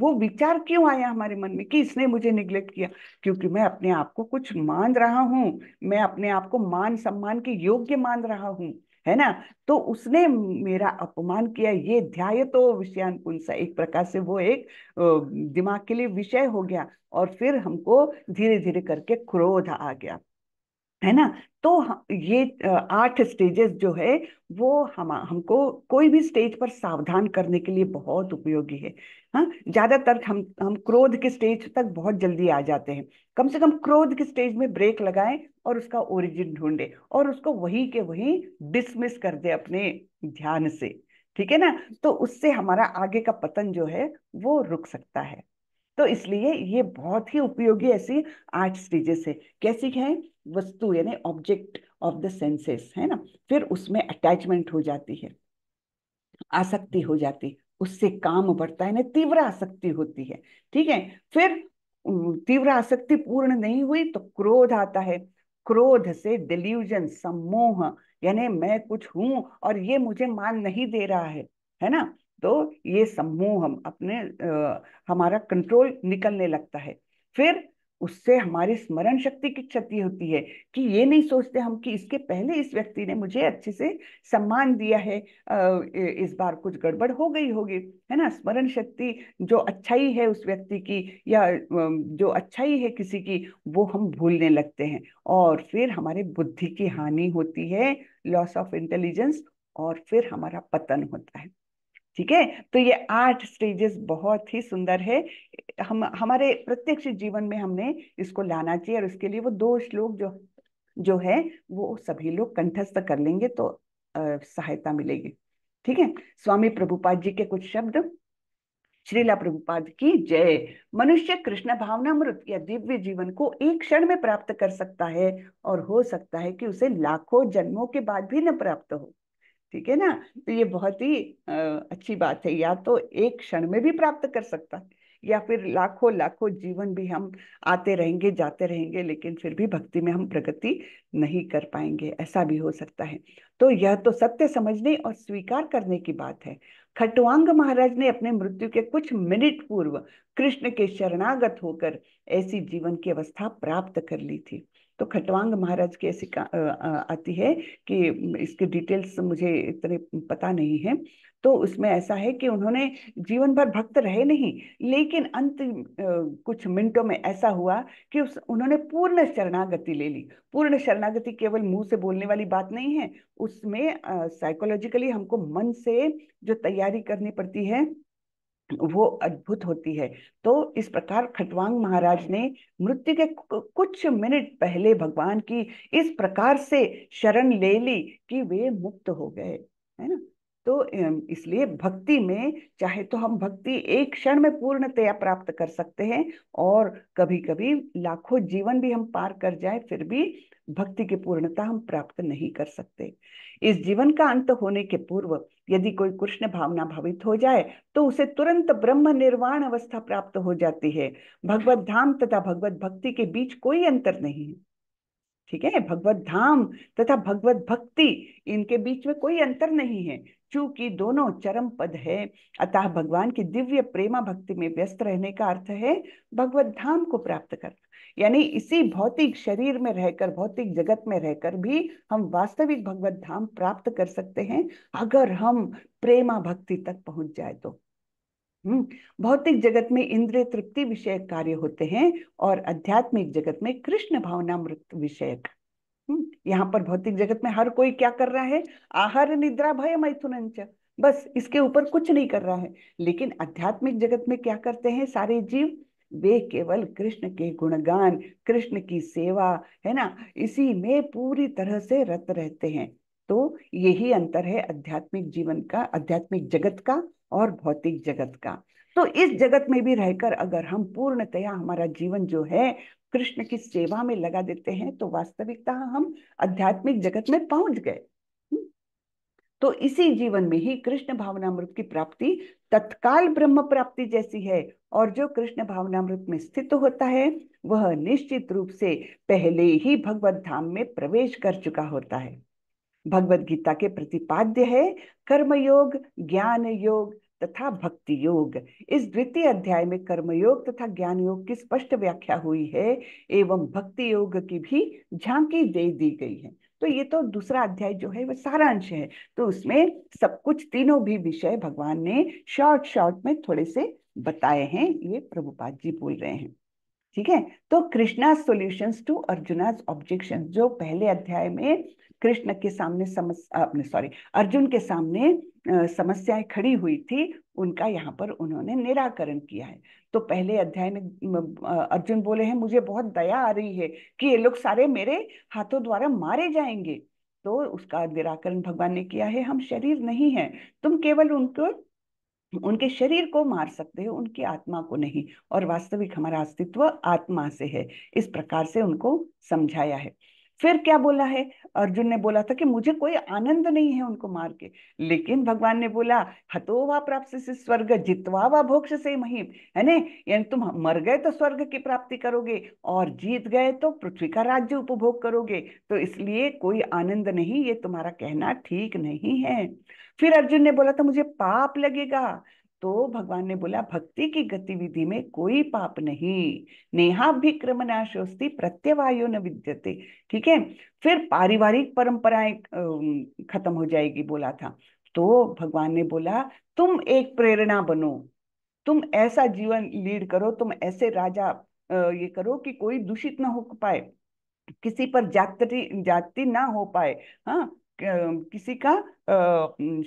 वो विचार क्यों आया हमारे मन में कि इसने मुझे निग्लेक्ट किया क्योंकि मैं अपने आप को कुछ मान रहा हूँ मैं अपने आप को मान सम्मान के योग्य मान रहा हूँ है ना तो उसने मेरा अपमान किया ये ध्याय तो विषयान एक प्रकार से वो एक दिमाग के लिए विषय हो गया और फिर हमको धीरे धीरे करके क्रोध आ गया है ना तो ये आठ स्टेजेस जो है वो हम हमको कोई भी स्टेज पर सावधान करने के लिए बहुत उपयोगी है हाँ ज्यादातर हम हम क्रोध के स्टेज तक बहुत जल्दी आ जाते हैं कम से कम क्रोध के स्टेज में ब्रेक लगाएं और उसका ओरिजिन ढूंढे और उसको वही के वही डिसमिस कर दे अपने ध्यान से ठीक है ना तो उससे हमारा आगे का पतन जो है वो रुक सकता है तो इसलिए ये बहुत ही उपयोगी ऐसी आठ स्टेजेस है कैसी है वस्तु यानी ऑब्जेक्ट ऑफ द सेंसेस है ना फिर उसमें अटैचमेंट हो जाती है आसक्ति हो जाती उससे काम बढ़ता है ना तीव्र आसक्ति होती है ठीक है फिर तीव्र आसक्ति पूर्ण नहीं हुई तो क्रोध आता है क्रोध से डिल्यूजन सम्मोह यानी मैं कुछ हूं और ये मुझे मान नहीं दे रहा है है ना तो ये सम्मोह हम अपने आ, हमारा कंट्रोल निकलने लगता है फिर उससे हमारी स्मरण शक्ति की क्षति होती है कि ये नहीं सोचते हम कि इसके पहले इस व्यक्ति ने मुझे अच्छे से सम्मान दिया है इस बार कुछ गड़बड़ हो गई होगी है ना स्मरण शक्ति जो अच्छाई है उस व्यक्ति की या जो अच्छाई है किसी की वो हम भूलने लगते हैं और फिर हमारे बुद्धि की हानि होती है लॉस ऑफ इंटेलिजेंस और फिर हमारा पतन होता है ठीक है तो ये आठ स्टेजेस बहुत ही सुंदर है हम हमारे प्रत्यक्ष जीवन में हमने इसको लाना चाहिए और इसके लिए वो दो श्लोक जो जो है वो सभी लोग कंठस्थ कर लेंगे तो आ, सहायता मिलेगी ठीक है स्वामी प्रभुपाद जी के कुछ शब्द श्रीला प्रभुपाद की जय मनुष्य कृष्ण भावनामृत या दिव्य जीवन को एक क्षण में प्राप्त कर सकता है और हो सकता है कि उसे लाखों जन्मों के बाद भी न प्राप्त हो ठीक है ना तो ये बहुत ही अच्छी बात है या तो एक क्षण में भी प्राप्त कर सकता या फिर लाखों लाखों जीवन भी हम आते रहेंगे जाते रहेंगे लेकिन फिर भी भक्ति में हम प्रगति नहीं कर पाएंगे ऐसा भी हो सकता है तो यह तो सत्य समझने और स्वीकार करने की बात है खटवांग महाराज ने अपने मृत्यु के कुछ मिनट पूर्व कृष्ण के शरणागत होकर ऐसी जीवन की अवस्था प्राप्त कर ली थी तो खटवांग महाराज की ऐसी आती है कि इसके डिटेल्स मुझे इतने पता नहीं है तो उसमें ऐसा है कि उन्होंने जीवन भर भक्त रहे नहीं लेकिन अंत कुछ मिनटों में ऐसा हुआ कि उस उन्होंने पूर्ण शरणागति ले ली पूर्ण शरणागति केवल मुंह से बोलने वाली बात नहीं है उसमें साइकोलॉजिकली हमको मन से जो तैयारी करनी पड़ती है वो अद्भुत होती है तो इस प्रकार खटवांग महाराज ने मृत्यु के कुछ मिनट पहले भगवान की इस प्रकार से शरण ले ली कि वे मुक्त हो गए है ना तो इसलिए भक्ति में चाहे तो हम भक्ति एक क्षण में पूर्णतया प्राप्त कर सकते हैं और कभी कभी लाखों जीवन भी हम पार कर जाए फिर भी भक्ति की पूर्णता हम प्राप्त नहीं कर सकते इस जीवन का अंत होने के पूर्व यदि कोई कृष्ण भावना भावित हो जाए तो उसे तुरंत ब्रह्म निर्वाण अवस्था प्राप्त हो जाती है भगवत धाम तथा भगवत भक्ति के बीच कोई अंतर नहीं है ठीक है भगवत धाम तथा भगवत भक्ति इनके बीच में कोई अंतर नहीं है चूंकि दोनों चरम पद है अतः भगवान की दिव्य प्रेमा भक्ति में व्यस्त रहने का अर्थ है भगवत धाम को प्राप्त करना यानी इसी भौतिक शरीर में रहकर भौतिक जगत में रहकर भी हम वास्तविक भगवत धाम प्राप्त कर सकते हैं अगर हम प्रेमा भक्ति तक पहुंच जाए तो हम्म, भौतिक जगत में इंद्रिय तृप्ति विषयक कार्य होते हैं और आध्यात्मिक जगत में कृष्ण भावना मृत विषयक हम्म, यहाँ पर भौतिक जगत में हर कोई क्या कर रहा है आहार निद्रा भय मैथुन बस इसके ऊपर कुछ नहीं कर रहा है लेकिन आध्यात्मिक जगत में क्या करते हैं सारे जीव वे केवल कृष्ण के गुणगान कृष्ण की सेवा है ना इसी में पूरी तरह से रत रहते हैं तो यही अंतर है आध्यात्मिक जीवन का आध्यात्मिक जगत का और भौतिक जगत का तो इस जगत में भी रहकर अगर हम पूर्णतया हमारा जीवन जो है कृष्ण की सेवा में लगा देते हैं तो वास्तविकता हम आध्यात्मिक जगत में पहुंच गए तो इसी जीवन में ही कृष्ण भावनामृत की प्राप्ति तत्काल ब्रह्म प्राप्ति जैसी है और जो कृष्ण भावनामृत में स्थित होता है वह निश्चित रूप से पहले ही भगवत धाम में प्रवेश कर चुका होता है भगवत गीता के प्रतिपाद्य है कर्मयोग ज्ञान योग तथा भक्ति योग इस द्वितीय अध्याय में कर्मयोग तथा ज्ञान योग की स्पष्ट व्याख्या हुई है एवं भक्ति योग की भी झांकी दे दी गई है तो ये तो दूसरा अध्याय जो है वह सारांश है तो उसमें सब कुछ तीनों भी विषय भगवान ने शॉर्ट शॉर्ट में थोड़े से बताए हैं ये प्रभुपाद जी बोल रहे हैं ठीक है तो Krishna solution to Arjuna's objection जो पहले अध्याय में कृष्ण के सामने समस्या अपने सॉरी अर्जुन के सामने समस्याएं खड़ी हुई थी उनका यहाँ पर उन्होंने निराकरण किया है तो पहले अध्याय में अर्जुन बोले हैं मुझे बहुत दया आ रही है कि ये लोग सारे मेरे हाथों द्वारा मारे जाएंगे तो उसका निराकरण भगवान ने किया है हम शरीर नहीं है तुम केवल उनको उनके शरीर को मार सकते हो उनकी आत्मा को नहीं और वास्तविक हमारा अस्तित्व आत्मा से है इस प्रकार से उनको समझाया है फिर क्या बोला है अर्जुन ने बोला था कि मुझे कोई आनंद नहीं है उनको मार के लेकिन भगवान ने बोला हतो वा प्राप्त से स्वर्ग जितवा वा भोक्ष से महिम है ने यानी तुम मर गए तो स्वर्ग की प्राप्ति करोगे और जीत गए तो पृथ्वी का राज्य उपभोग करोगे तो इसलिए कोई आनंद नहीं ये तुम्हारा कहना ठीक नहीं है फिर अर्जुन ने बोला था मुझे पाप लगेगा तो भगवान ने बोला भक्ति की गतिविधि में कोई पाप नहीं नेहा भी क्रमनाशोस्ती प्रत्यवायो न विद्यते ठीक है फिर पारिवारिक परंपराएं खत्म हो जाएगी बोला था तो भगवान ने बोला तुम एक प्रेरणा बनो तुम ऐसा जीवन लीड करो तुम ऐसे राजा ये करो कि कोई दूषित ना हो पाए किसी पर जाति जाति ना हो पाए हाँ किसी का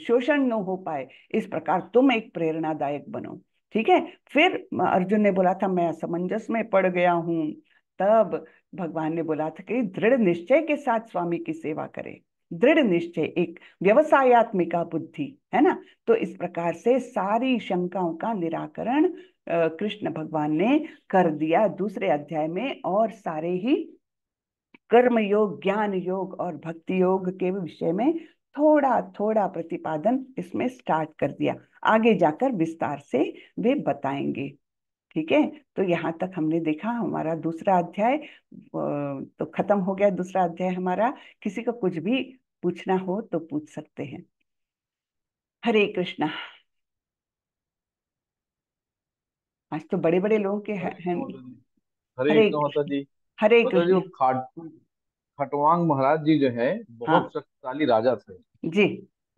शोषण न हो पाए इस प्रकार तुम एक प्रेरणादायक बनो ठीक है फिर अर्जुन ने बोला था मैं असमंजस में पड़ गया हूं तब भगवान ने बोला था कि दृढ़ निश्चय के साथ स्वामी की सेवा करें दृढ़ निश्चय एक व्यवसायत्मिका बुद्धि है ना तो इस प्रकार से सारी शंकाओं का निराकरण कृष्ण भगवान ने कर दिया दूसरे अध्याय में और सारे ही कर्म योग ज्ञान योग और भक्ति योग के विषय में थोड़ा थोड़ा प्रतिपादन इसमें स्टार्ट कर दिया आगे जाकर विस्तार से वे बताएंगे ठीक है तो यहाँ तक हमने देखा हमारा दूसरा अध्याय तो खत्म हो गया दूसरा अध्याय हमारा किसी को कुछ भी पूछना हो तो पूछ सकते हैं हरे कृष्णा आज तो बड़े बड़े लोगों के हैं हरे हरे कृष्ण खाटू खटवांग महाराज जी जो है बहुत हाँ। शक्तिशाली राजा थे जी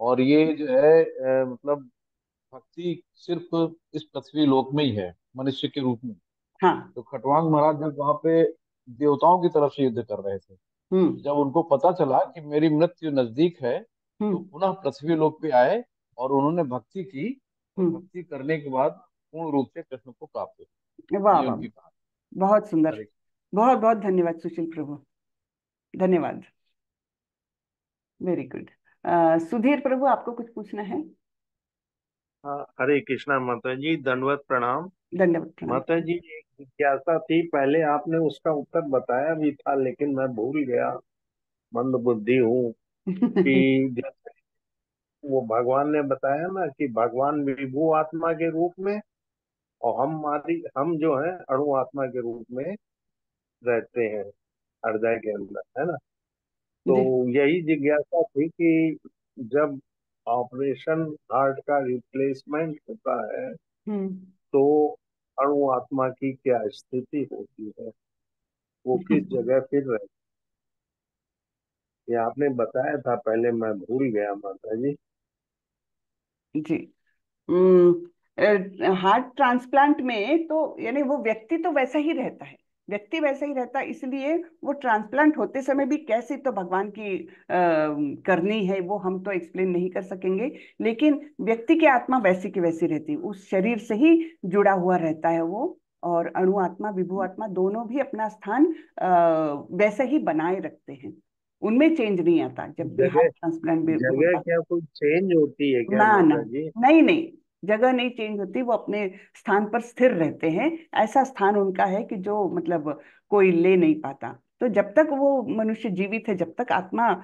और ये जो है ए, मतलब भक्ति सिर्फ इस पृथ्वी लोक में ही है मनुष्य के रूप में हाँ तो खटवांग महाराज जब वहां पे देवताओं की तरफ से युद्ध कर रहे थे हम्म। जब उनको पता चला कि मेरी मृत्यु नजदीक है हम्म। तो पुनः पृथ्वी लोक पे आए और उन्होंने भक्ति की हम्म। भक्ति करने के बाद पूर्ण रूप से कृष्ण को प्राप्त हुआ बहुत सुंदर बहुत बहुत धन्यवाद सुशील प्रभु धन्यवाद वेरी गुड सुधीर प्रभु आपको कुछ पूछना है हरे कृष्णा माता जी दंडवत प्रणाम दंडवत माता जी एक जिज्ञासा थी पहले आपने उसका उत्तर बताया भी था लेकिन मैं भूल गया मंद बुद्धि हूँ कि <laughs> वो भगवान ने बताया ना कि भगवान विभू आत्मा के रूप में और हम हमारी हम जो है अणु आत्मा के रूप में रहते हैं हृदय के अंदर है ना तो यही जिज्ञासा थी कि जब ऑपरेशन हार्ट का रिप्लेसमेंट होता है हम्म। तो अणु आत्मा की क्या स्थिति होती है वो किस <laughs> जगह फिर रहे ये आपने बताया था पहले मैं भूल गया माता जी जी हार्ट ट्रांसप्लांट में तो यानी वो व्यक्ति तो वैसा ही रहता है व्यक्ति वैसा ही रहता इसलिए वो ट्रांसप्लांट होते समय भी कैसे तो भगवान की आ, करनी है वो हम तो एक्सप्लेन नहीं कर सकेंगे लेकिन व्यक्ति की आत्मा वैसी की वैसी रहती उस शरीर से ही जुड़ा हुआ रहता है वो और अणु आत्मा विभु हम्म। आत्मा दोनों भी अपना स्थान वैसे ही बनाए रखते हैं उनमें चेंज नहीं आता जब ट्रांसप्लांट भी क्या कोई चेंज होती है क्या ना ना नहीं नहीं जगह नहीं चेंज होती वो अपने स्थान पर स्थिर रहते हैं ऐसा स्थान उनका है कि जो मतलब कोई ले नहीं पाता तो जब तक वो मनुष्य जीवित है जब तक आत्मा आ,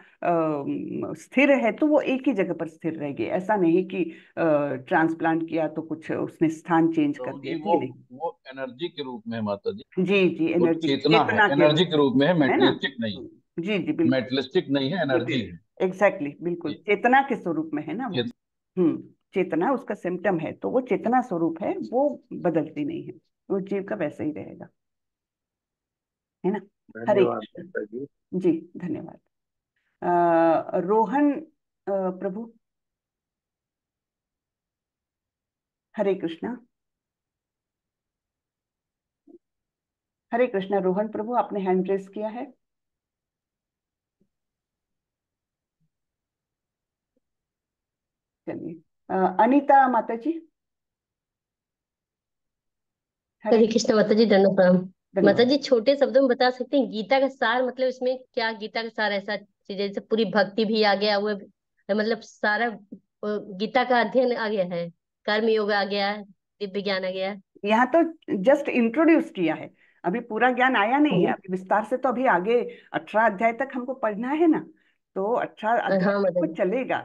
स्थिर है तो वो एक ही जगह पर स्थिर रहेगी ऐसा नहीं कि ट्रांसप्लांट किया तो कुछ उसने स्थान चेंज तो कर दिया वो, वो एनर्जी के रूप में माता जी जी जी एनर्जी चेतना, चेतना है, एनर्जी के रूप में है मेटलिस्टिक नहीं जी जी बिल्कुल मेटलिस्टिक नहीं है एनर्जी है एग्जैक्टली बिल्कुल चेतना के स्वरूप में है ना हम्म चेतना उसका सिम्टम है तो वो चेतना स्वरूप है वो बदलती नहीं है वो जीव का वैसे ही रहेगा है ना हरे जी धन्यवाद रोहन प्रभु हरे कृष्णा हरे कृष्णा रोहन प्रभु आपने हैंड रेस किया है अनिता माता जी हरे कृष्ण माता जी धन्यवाद माता जी छोटे शब्दों में बता सकते हैं गीता का सार मतलब इसमें क्या गीता का सार ऐसा जैसे पूरी भक्ति भी आ गया हुआ मतलब सारा गीता का अध्ययन आ गया है कर्म योग आ गया दिव्य ज्ञान आ गया यहाँ तो जस्ट इंट्रोड्यूस किया है अभी पूरा ज्ञान आया नहीं है हम्म। अभी विस्तार से तो अभी आगे अठारह अध्याय तक हमको पढ़ना है ना तो अठारह हाँ, अध्याय हाँ, चलेगा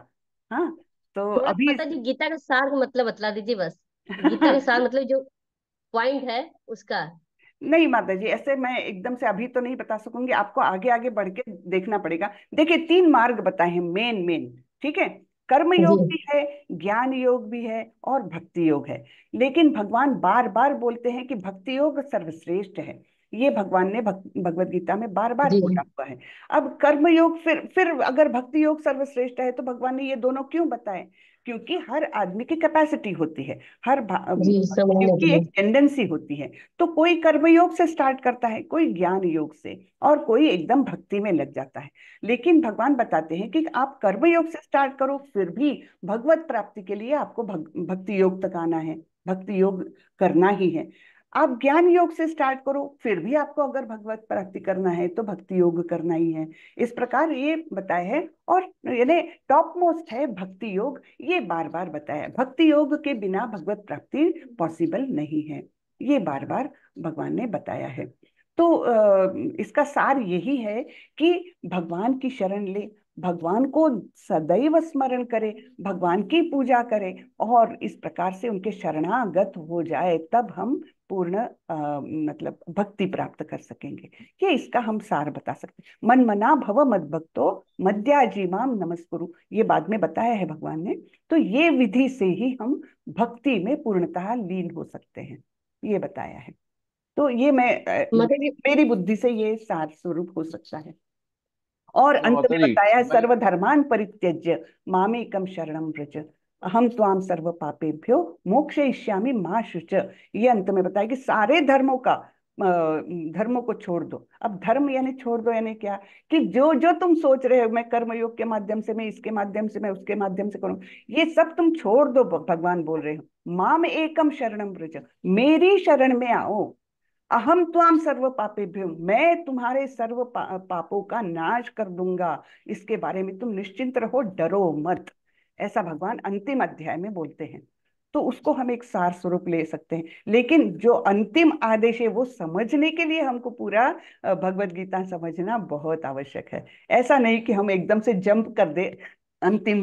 हाँ तो अभी पता जी गीता का सार मतलब बतला दीजिए बस गीता का सार <laughs> मतलब जो पॉइंट है उसका नहीं माता जी ऐसे मैं एकदम से अभी तो नहीं बता सकूंगी आपको आगे आगे बढ़ के देखना पड़ेगा देखिए तीन मार्ग बताए हैं मेन मेन ठीक है कर्म योग भी है ज्ञान योग भी है और भक्ति योग है लेकिन भगवान बार बार बोलते हैं कि भक्ति योग सर्वश्रेष्ठ है ये भगवान ने भगवत गीता में बार बार बोला हुआ है अब कर्म योग फिर फिर अगर भक्ति योग सर्वश्रेष्ठ है तो भगवान ने ये दोनों क्यों बताए क्योंकि हर आदमी की कैपेसिटी होती है हर की एक टेंडेंसी होती है तो कोई कर्मयोग से स्टार्ट करता है कोई ज्ञान योग से और कोई एकदम भक्ति में लग जाता है लेकिन भगवान बताते हैं कि आप कर्मयोग से स्टार्ट करो फिर भी भगवत प्राप्ति के लिए आपको भक्ति योग तक आना है भक्ति योग करना ही है आप ज्ञान योग से स्टार्ट करो फिर भी आपको अगर भगवत प्राप्ति करना है तो भक्ति योग करना ही है इस प्रकार ये बताया है और यानी टॉप मोस्ट है भक्ति योग ये बार बार बताया भक्ति योग के बिना भगवत प्राप्ति पॉसिबल नहीं है ये बार बार भगवान ने बताया है तो इसका सार यही है कि भगवान की शरण ले भगवान को सदैव स्मरण करे भगवान की पूजा करे और इस प्रकार से उनके शरणागत हो जाए तब हम पूर्ण मतलब भक्ति प्राप्त कर सकेंगे ये इसका हम सार बता सकते मन मना भव मद भक्तो मध्याजी माम नमस्कुरु ये बाद में बताया है भगवान ने तो ये विधि से ही हम भक्ति में पूर्णतः लीन हो सकते हैं ये बताया है तो ये मैं मेरी, मतलब मेरी बुद्धि से ये सार स्वरूप हो सकता है और हाँ, अंत में बताया सर्वधर्मान परित्यज्य मामेकम शरणम व्रज हम त्वाम सर्व पापेभ्यो मोक्ष इश्यामी माँ शुच ये अंत में बताया कि सारे धर्मों का धर्मों को छोड़ दो अब धर्म यानी छोड़ दो यानी क्या कि जो जो तुम सोच रहे हो मैं कर्मयोग के माध्यम से मैं इसके माध्यम से मैं उसके माध्यम से करूं ये सब तुम छोड़ दो भगवान बोल रहे हो माम एकम शरणम ब्रज मेरी शरण में आओ अहम त्वाम सर्व पापेभ्यो मैं तुम्हारे सर्व पा, पापों का नाश कर दूंगा इसके बारे में तुम निश्चिंत रहो डरो मत ऐसा भगवान अंतिम अध्याय में बोलते हैं तो उसको हम एक सार स्वरूप ले सकते हैं लेकिन जो अंतिम आदेश है वो समझने के लिए हमको पूरा भगवत गीता समझना बहुत आवश्यक है ऐसा नहीं कि हम एकदम से जंप कर दे अंतिम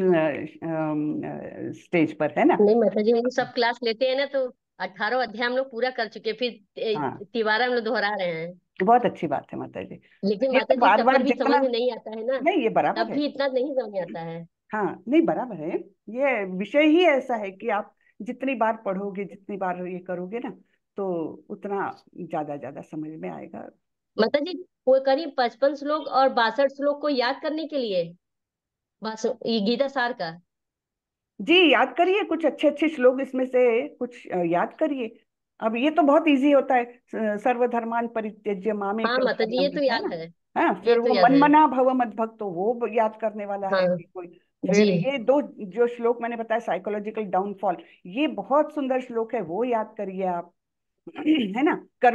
स्टेज पर है ना नहीं माता जी हम सब क्लास लेते हैं ना तो अठारह अध्याय हम लोग पूरा कर चुके फिर हाँ। तिवारा हम लोग दोहरा रहे हैं बहुत अच्छी बात है माता जी लेकिन तो माता जी बार बार भी समझ नहीं आता है ना नहीं ये बराबर तब भी इतना नहीं समझ आता है हाँ नहीं बराबर है ये विषय ही ऐसा है कि आप जितनी बार पढ़ोगे जितनी बार ये करोगे ना तो उतना ज्यादा ज्यादा समझ में आएगा माता जी कोई करीब पचपन श्लोक और बासठ श्लोक को याद करने के लिए ये गीता सार का जी याद करिए कुछ अच्छे अच्छे श्लोक इसमें से कुछ याद करिए अब ये तो बहुत इजी होता है सर्वधर्मान परित्यज्य मामे हाँ माता जी ये तो, हाँ, तो याद है हाँ फिर वो मनमना भव मद भक्त वो याद करने वाला हाँ। है कोई ये दो जो श्लोक मैंने बताया साइकोलॉजिकल डाउनफॉल ये बहुत सुंदर श्लोक है वो याद करिए आप <clears throat> है ना का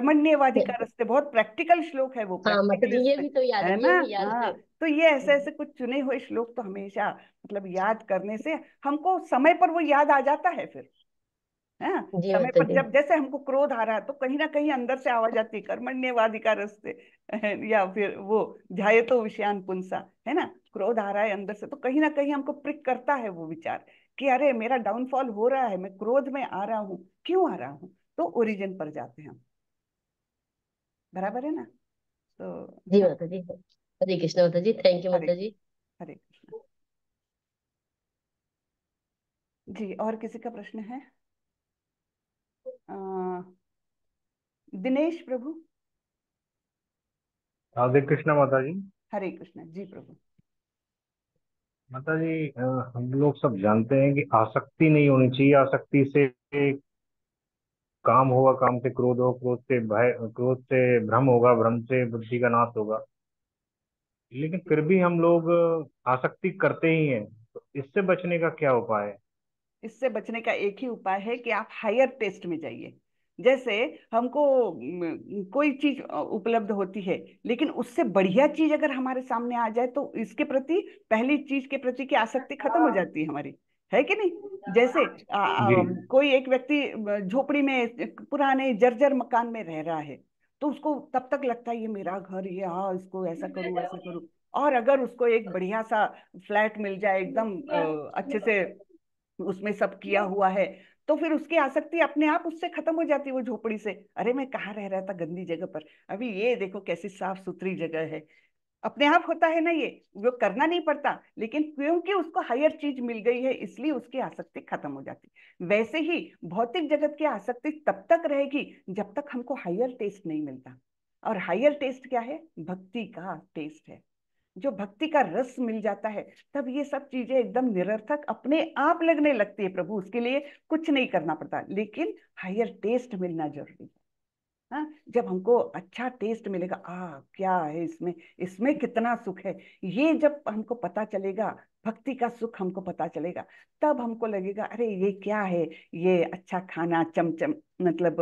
रस्ते बहुत प्रैक्टिकल श्लोक है वो हाँ, मतलब ये भी तो याद है ना याद हाँ, तो ये ऐसे ऐसे कुछ चुने हुए श्लोक तो हमेशा मतलब याद करने से हमको समय पर वो याद आ जाता है फिर है समय पर जब जैसे हमको क्रोध आ रहा है तो कहीं ना कहीं अंदर से आवाज आती है कर्मण्यवाधिका रस्ते <laughs> या फिर वो ध्याय तो विषयान पुंसा है ना क्रोध आ रहा है अंदर से तो कहीं ना कहीं हमको प्रिक करता है वो विचार कि अरे मेरा डाउनफॉल हो रहा है मैं क्रोध में आ रहा हूँ क्यों आ रहा हूँ तो ओरिजिन पर जाते हैं बराबर है ना तो जी माता जी हरे कृष्ण माता जी थैंक यू माता जी हरे कृष्ण जी और किसी का प्रश्न है दिनेश प्रभु राधे कृष्ण माता जी हरे कृष्ण जी प्रभु माता जी हम लोग सब जानते हैं कि आसक्ति नहीं होनी चाहिए आसक्ति से काम होगा काम से क्रोध होगा क्रोध से भय क्रोध से भ्रम होगा भ्रम से बुद्धि का नाश होगा लेकिन फिर भी हम लोग आसक्ति करते ही हैं तो इससे बचने का क्या उपाय है इससे बचने का एक ही उपाय है कि आप हायर टेस्ट में जाइए जैसे हमको कोई चीज उपलब्ध होती है लेकिन उससे बढ़िया चीज अगर हमारे सामने आ जाए तो इसके प्रति पहली चीज के प्रति की आसक्ति खत्म हो हाँ। जाती है हमारी है कि नहीं जैसे आ, हाँ। आ, कोई एक व्यक्ति झोपड़ी में पुराने जर्जर मकान में रह रहा है तो उसको तब तक लगता है ये मेरा घर ये हाँ इसको ऐसा करूँ ऐसा करूँ और अगर उसको एक बढ़िया सा फ्लैट मिल जाए एकदम अच्छे से उसमें सब किया हुआ है तो फिर उसकी आसक्ति अपने आप उससे खत्म हो जाती है वो झोपड़ी से अरे मैं कहाँ रह रहा था गंदी जगह पर अभी ये देखो कैसी साफ सुथरी जगह है अपने आप होता है ना ये वो करना नहीं पड़ता लेकिन क्योंकि उसको हायर चीज मिल गई है इसलिए उसकी आसक्ति खत्म हो जाती वैसे ही भौतिक जगत की आसक्ति तब तक रहेगी जब तक हमको हायर टेस्ट नहीं मिलता और हायर टेस्ट क्या है भक्ति का टेस्ट है जो भक्ति का रस मिल जाता है तब ये सब चीजें एकदम निरर्थक अपने आप लगने लगती है प्रभु उसके लिए कुछ नहीं करना पड़ता लेकिन हायर टेस्ट मिलना जरूरी है हाँ जब हमको अच्छा टेस्ट मिलेगा आ क्या है इसमें इसमें कितना सुख है ये जब हमको पता चलेगा भक्ति का सुख हमको पता चलेगा तब हमको लगेगा अरे ये क्या है ये अच्छा खाना चमचम मतलब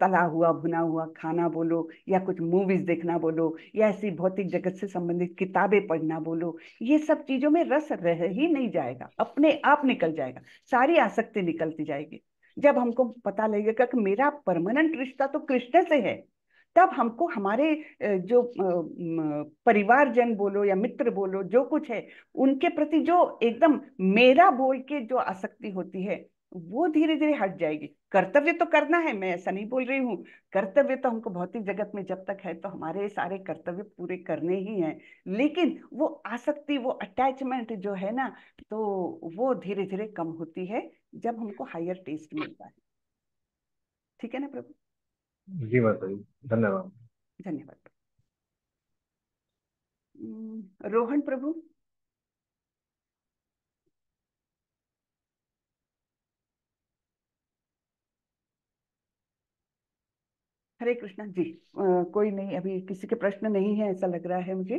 तला हुआ भुना हुआ खाना बोलो या कुछ मूवीज देखना बोलो या ऐसी भौतिक जगत से संबंधित किताबें पढ़ना बोलो ये सब चीजों में रस रह ही नहीं जाएगा अपने आप निकल जाएगा सारी आसक्ति निकलती जाएगी जब हमको पता लगेगा कि मेरा परमानेंट रिश्ता तो कृष्ण से है तब हमको हमारे जो परिवारजन बोलो या मित्र बोलो जो कुछ है उनके प्रति जो एकदम मेरा बोल के जो आसक्ति होती है वो धीरे धीरे हट जाएगी कर्तव्य तो करना है मैं ऐसा नहीं बोल रही हूँ कर्तव्य तो हमको भौतिक जगत में जब तक है तो हमारे सारे कर्तव्य पूरे करने ही हैं लेकिन वो आसक्ति वो अटैचमेंट जो है ना तो वो धीरे धीरे कम होती है जब हमको हायर टेस्ट मिलता है ठीक है ना प्रभु जी माता धन्यवाद धन्यवाद रोहन प्रभु हरे कृष्णा जी आ, कोई नहीं अभी किसी के प्रश्न नहीं है ऐसा लग रहा है मुझे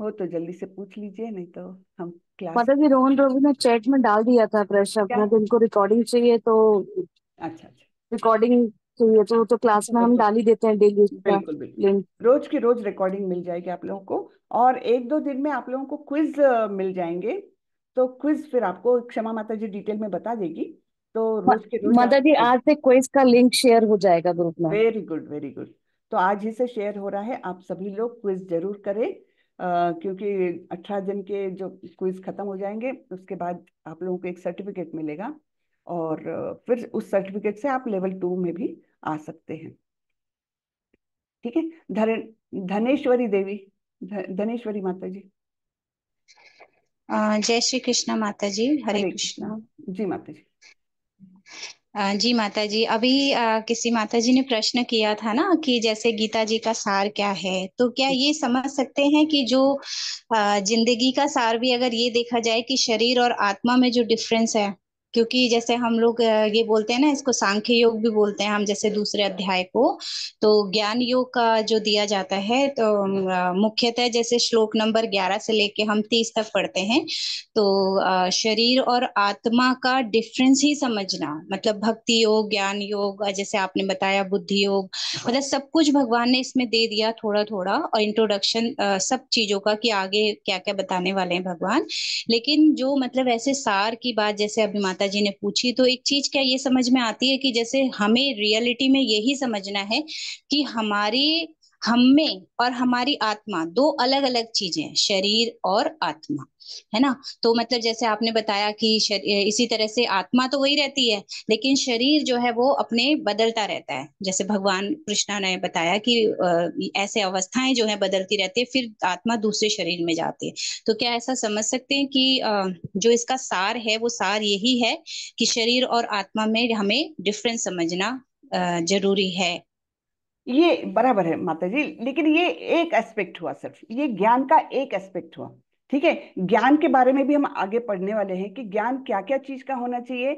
हो तो जल्दी से पूछ लीजिए नहीं तो हम क्लास माता जी रोहन प्रभु ने चैट में डाल दिया था प्रश्न अपना तो इनको रिकॉर्डिंग चाहिए तो अच्छा अच्छा रिकॉर्डिंग चाहिए तो तो क्लास में हम डाल ही देते हैं डेली उसका लिंक रोज की रोज रिकॉर्डिंग मिल जाएगी आप लोगों को और एक दो दिन में आप लोगों को क्विज मिल जाएंगे तो क्विज फिर आपको क्षमा माता जी डिटेल में बता देगी तो रोज के रोज माता जी आज से क्विज का लिंक शेयर हो जाएगा ग्रुप में वेरी गुड वेरी गुड तो आज ही से शेयर हो रहा है आप सभी लोग क्विज जरूर करें आ, क्योंकि अठारह दिन के जो क्विज खत्म हो जाएंगे उसके बाद आप लोगों को एक सर्टिफिकेट मिलेगा और फिर उस सर्टिफिकेट से आप लेवल टू में भी आ सकते हैं ठीक है धनेश्वरी देवी धनेश्वरी माता जी जय श्री कृष्णा माता जी हरे कृष्णा जी माता जी जी माता जी अभी आ, किसी माता जी ने प्रश्न किया था ना कि जैसे गीता जी का सार क्या है तो क्या ये समझ सकते हैं कि जो जिंदगी का सार भी अगर ये देखा जाए कि शरीर और आत्मा में जो डिफरेंस है क्योंकि जैसे हम लोग ये बोलते हैं ना इसको सांख्य योग भी बोलते हैं हम जैसे दूसरे अध्याय को तो ज्ञान योग का जो दिया जाता है तो मुख्यतः जैसे श्लोक नंबर ग्यारह से लेके हम तीस तक पढ़ते हैं तो शरीर और आत्मा का डिफरेंस ही समझना मतलब भक्ति योग ज्ञान योग जैसे आपने बताया बुद्धि योग मतलब सब कुछ भगवान ने इसमें दे दिया थोड़ा थोड़ा और इंट्रोडक्शन सब चीजों का कि आगे क्या क्या बताने वाले हैं भगवान लेकिन जो मतलब ऐसे सार की बात जैसे अभिमाता माता जी ने पूछी तो एक चीज क्या ये समझ में आती है कि जैसे हमें रियलिटी में यही समझना है कि हमारी हम में और हमारी आत्मा दो अलग अलग चीजें शरीर और आत्मा है ना तो मतलब जैसे आपने बताया कि इसी तरह से आत्मा तो वही रहती है लेकिन शरीर जो है वो अपने बदलता रहता है जैसे भगवान कृष्णा ने बताया कि ऐसे अवस्थाएं जो है बदलती रहती है फिर आत्मा दूसरे शरीर में जाती है तो क्या ऐसा समझ सकते हैं कि जो इसका सार है वो सार यही है कि शरीर और आत्मा में हमें डिफरेंस समझना जरूरी है ये बराबर है माता जी लेकिन ये एक एस्पेक्ट हुआ सिर्फ ये ज्ञान का एक एस्पेक्ट हुआ ठीक है ज्ञान के बारे में भी हम आगे पढ़ने वाले हैं कि ज्ञान क्या क्या चीज का होना चाहिए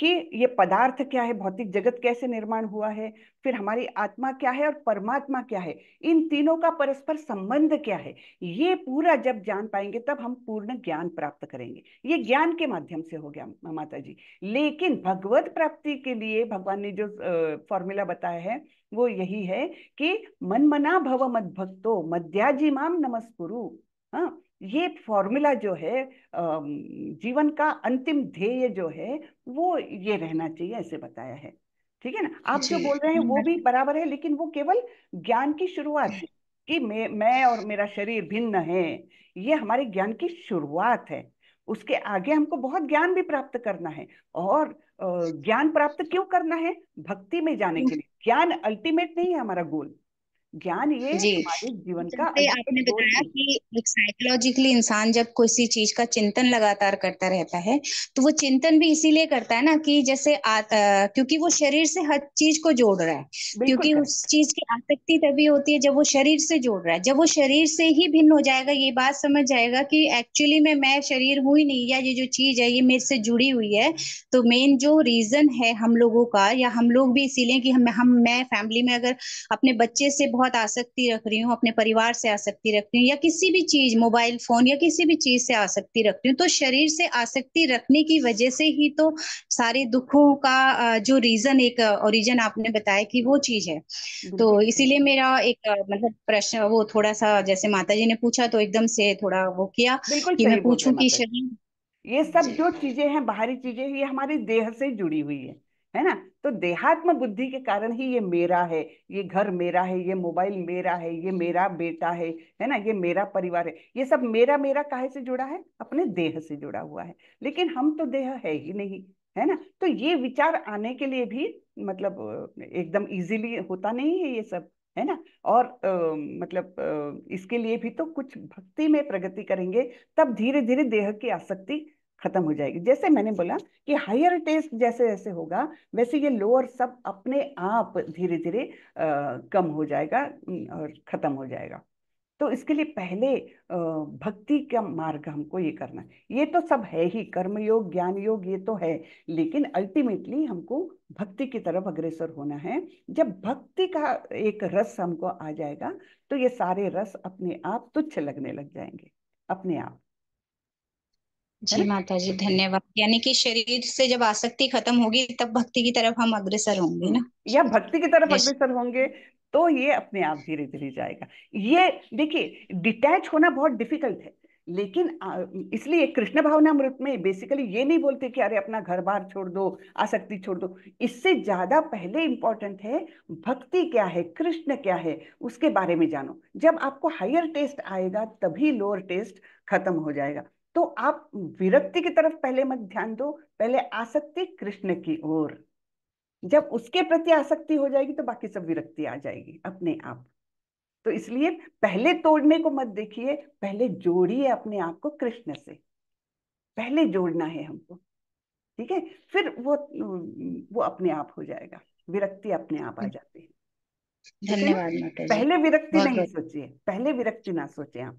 कि ये पदार्थ क्या है भौतिक जगत कैसे निर्माण हुआ है फिर हमारी आत्मा क्या है और परमात्मा क्या है इन तीनों का परस्पर संबंध क्या है ये पूरा जब जान पाएंगे तब हम पूर्ण ज्ञान प्राप्त करेंगे ये ज्ञान के माध्यम से हो गया माता जी लेकिन भगवत प्राप्ति के लिए भगवान ने जो फॉर्मूला बताया है वो यही है कि मनमना भव मद भक्तो मध्याजी माम नमस्कुरु हाँ ये फॉर्मूला जो है जीवन का अंतिम ध्येय जो है वो ये रहना चाहिए ऐसे बताया है ठीक है ना आप जो बोल रहे हैं वो भी बराबर है लेकिन वो केवल ज्ञान की शुरुआत है कि मैं मैं और मेरा शरीर भिन्न है ये हमारे ज्ञान की शुरुआत है उसके आगे हमको बहुत ज्ञान भी प्राप्त करना है और ज्ञान प्राप्त क्यों करना है भक्ति में जाने के लिए ज्ञान अल्टीमेट नहीं है हमारा गोल ज्ञान ये हमारे जीवन का आपने बताया कि एक साइकोलॉजिकली इंसान जब किसी चीज का चिंतन लगातार करता रहता है तो वो चिंतन भी इसीलिए करता है ना कि जैसे क्योंकि वो शरीर से हर चीज को जोड़ रहा है क्योंकि उस चीज की आसक्ति तभी होती है जब वो शरीर से जोड़ रहा है जब वो शरीर से ही भिन्न हो जाएगा ये बात समझ जाएगा कि एक्चुअली में मैं शरीर हूं ही नहीं या ये जो चीज है ये मेरे से जुड़ी हुई है तो मेन जो रीजन है हम लोगों का या हम लोग भी इसीलिए कि हम हम मैं फैमिली में अगर अपने बच्चे से बहुत आसक्ति रख रही हूँ अपने परिवार से आसक्ति रख रही हूँ या किसी भी चीज मोबाइल फोन या किसी भी चीज से आसक्ति रख रही हूँ तो शरीर से आसक्ति रखने की वजह से ही तो सारे दुखों का जो रीजन एक ओरिजन आपने बताया कि वो चीज है तो इसीलिए मेरा एक मतलब प्रश्न वो थोड़ा सा जैसे माता जी ने पूछा तो एकदम से थोड़ा वो किया कि मैं पूछूं कि शरीर ये सब जो चीजें हैं बाहरी चीजें ये हमारे देह से जुड़ी हुई है है ना तो देहात्म बुद्धि के कारण ही ये मेरा है ये घर मेरा है ये मोबाइल मेरा है ये मेरा बेटा है है ना ये मेरा परिवार है ये सब मेरा मेरा काहे से जुड़ा है अपने देह से जुड़ा हुआ है लेकिन हम तो देह है ही नहीं है ना तो ये विचार आने के लिए भी मतलब एकदम इजीली होता नहीं है ये सब है ना और आ, मतलब आ, इसके लिए भी तो कुछ भक्ति में प्रगति करेंगे तब धीरे धीरे देह की आसक्ति खत्म हो जाएगी जैसे मैंने बोला कि हायर टेस्ट जैसे जैसे होगा वैसे ये लोअर सब अपने आप धीरे धीरे कम हो जाएगा और खत्म हो जाएगा तो इसके लिए पहले भक्ति का मार्ग हमको ये करना ये तो सब है ही कर्मयोग ज्ञान योग ये तो है लेकिन अल्टीमेटली हमको भक्ति की तरफ अग्रसर होना है जब भक्ति का एक रस हमको आ जाएगा तो ये सारे रस अपने आप तुच्छ लगने लग जाएंगे अपने आप जी माता जी धन्यवाद यानी कि शरीर से जब आसक्ति खत्म होगी तब भक्ति की तरफ हम अग्रसर होंगे ना या भक्ति की तरफ अग्रसर होंगे तो ये अपने आप धीरे धीरे जाएगा ये देखिए डिटैच होना बहुत डिफिकल्ट है लेकिन इसलिए कृष्ण भावना मृत में बेसिकली ये नहीं बोलते कि अरे अपना घर बार छोड़ दो आसक्ति छोड़ दो इससे ज्यादा पहले इंपॉर्टेंट है भक्ति क्या है कृष्ण क्या है उसके बारे में जानो जब आपको हायर टेस्ट आएगा तभी लोअर टेस्ट खत्म हो जाएगा तो आप विरक्ति की तरफ पहले मत ध्यान दो पहले आसक्ति कृष्ण की ओर जब उसके प्रति आसक्ति हो जाएगी तो बाकी सब विरक्ति आ जाएगी अपने आप तो इसलिए पहले तोड़ने को मत देखिए पहले जोड़िए अपने आप को कृष्ण से पहले जोड़ना है हमको ठीक है फिर वो वो अपने आप हो जाएगा विरक्ति अपने आप आ जाती है धन्यवाद पहले विरक्ति नहीं सोचिए पहले विरक्ति ना सोचे आप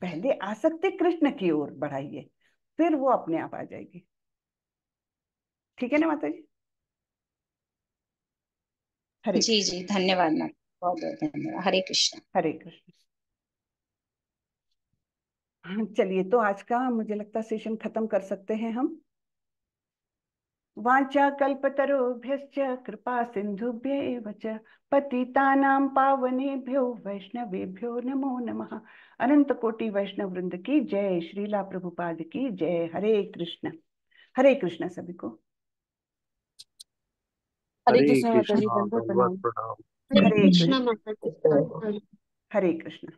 पहले आसक्ति कृष्ण की ओर बढ़ाइए फिर वो अपने आप आ जाएगी ठीक है ना माता जी हरे जी जी धन्यवाद मैम बहुत बहुत धन्यवाद हरे कृष्ण हरे कृष्ण हाँ, चलिए तो आज का मुझे लगता है सेशन खत्म कर सकते हैं हम वाचा कल्पतरुभ्यश्च कृपा सिन्धुभ्यैव च पतितानां पावनेभ्यो वैष्णवेभ्यो नमो नमः अनंत कोटि की जय श्रीला प्रभुपाद की जय हरे कृष्ण हरे कृष्ण सभी को हरे कृष्ण हरे कृष्ण हरे कृष्ण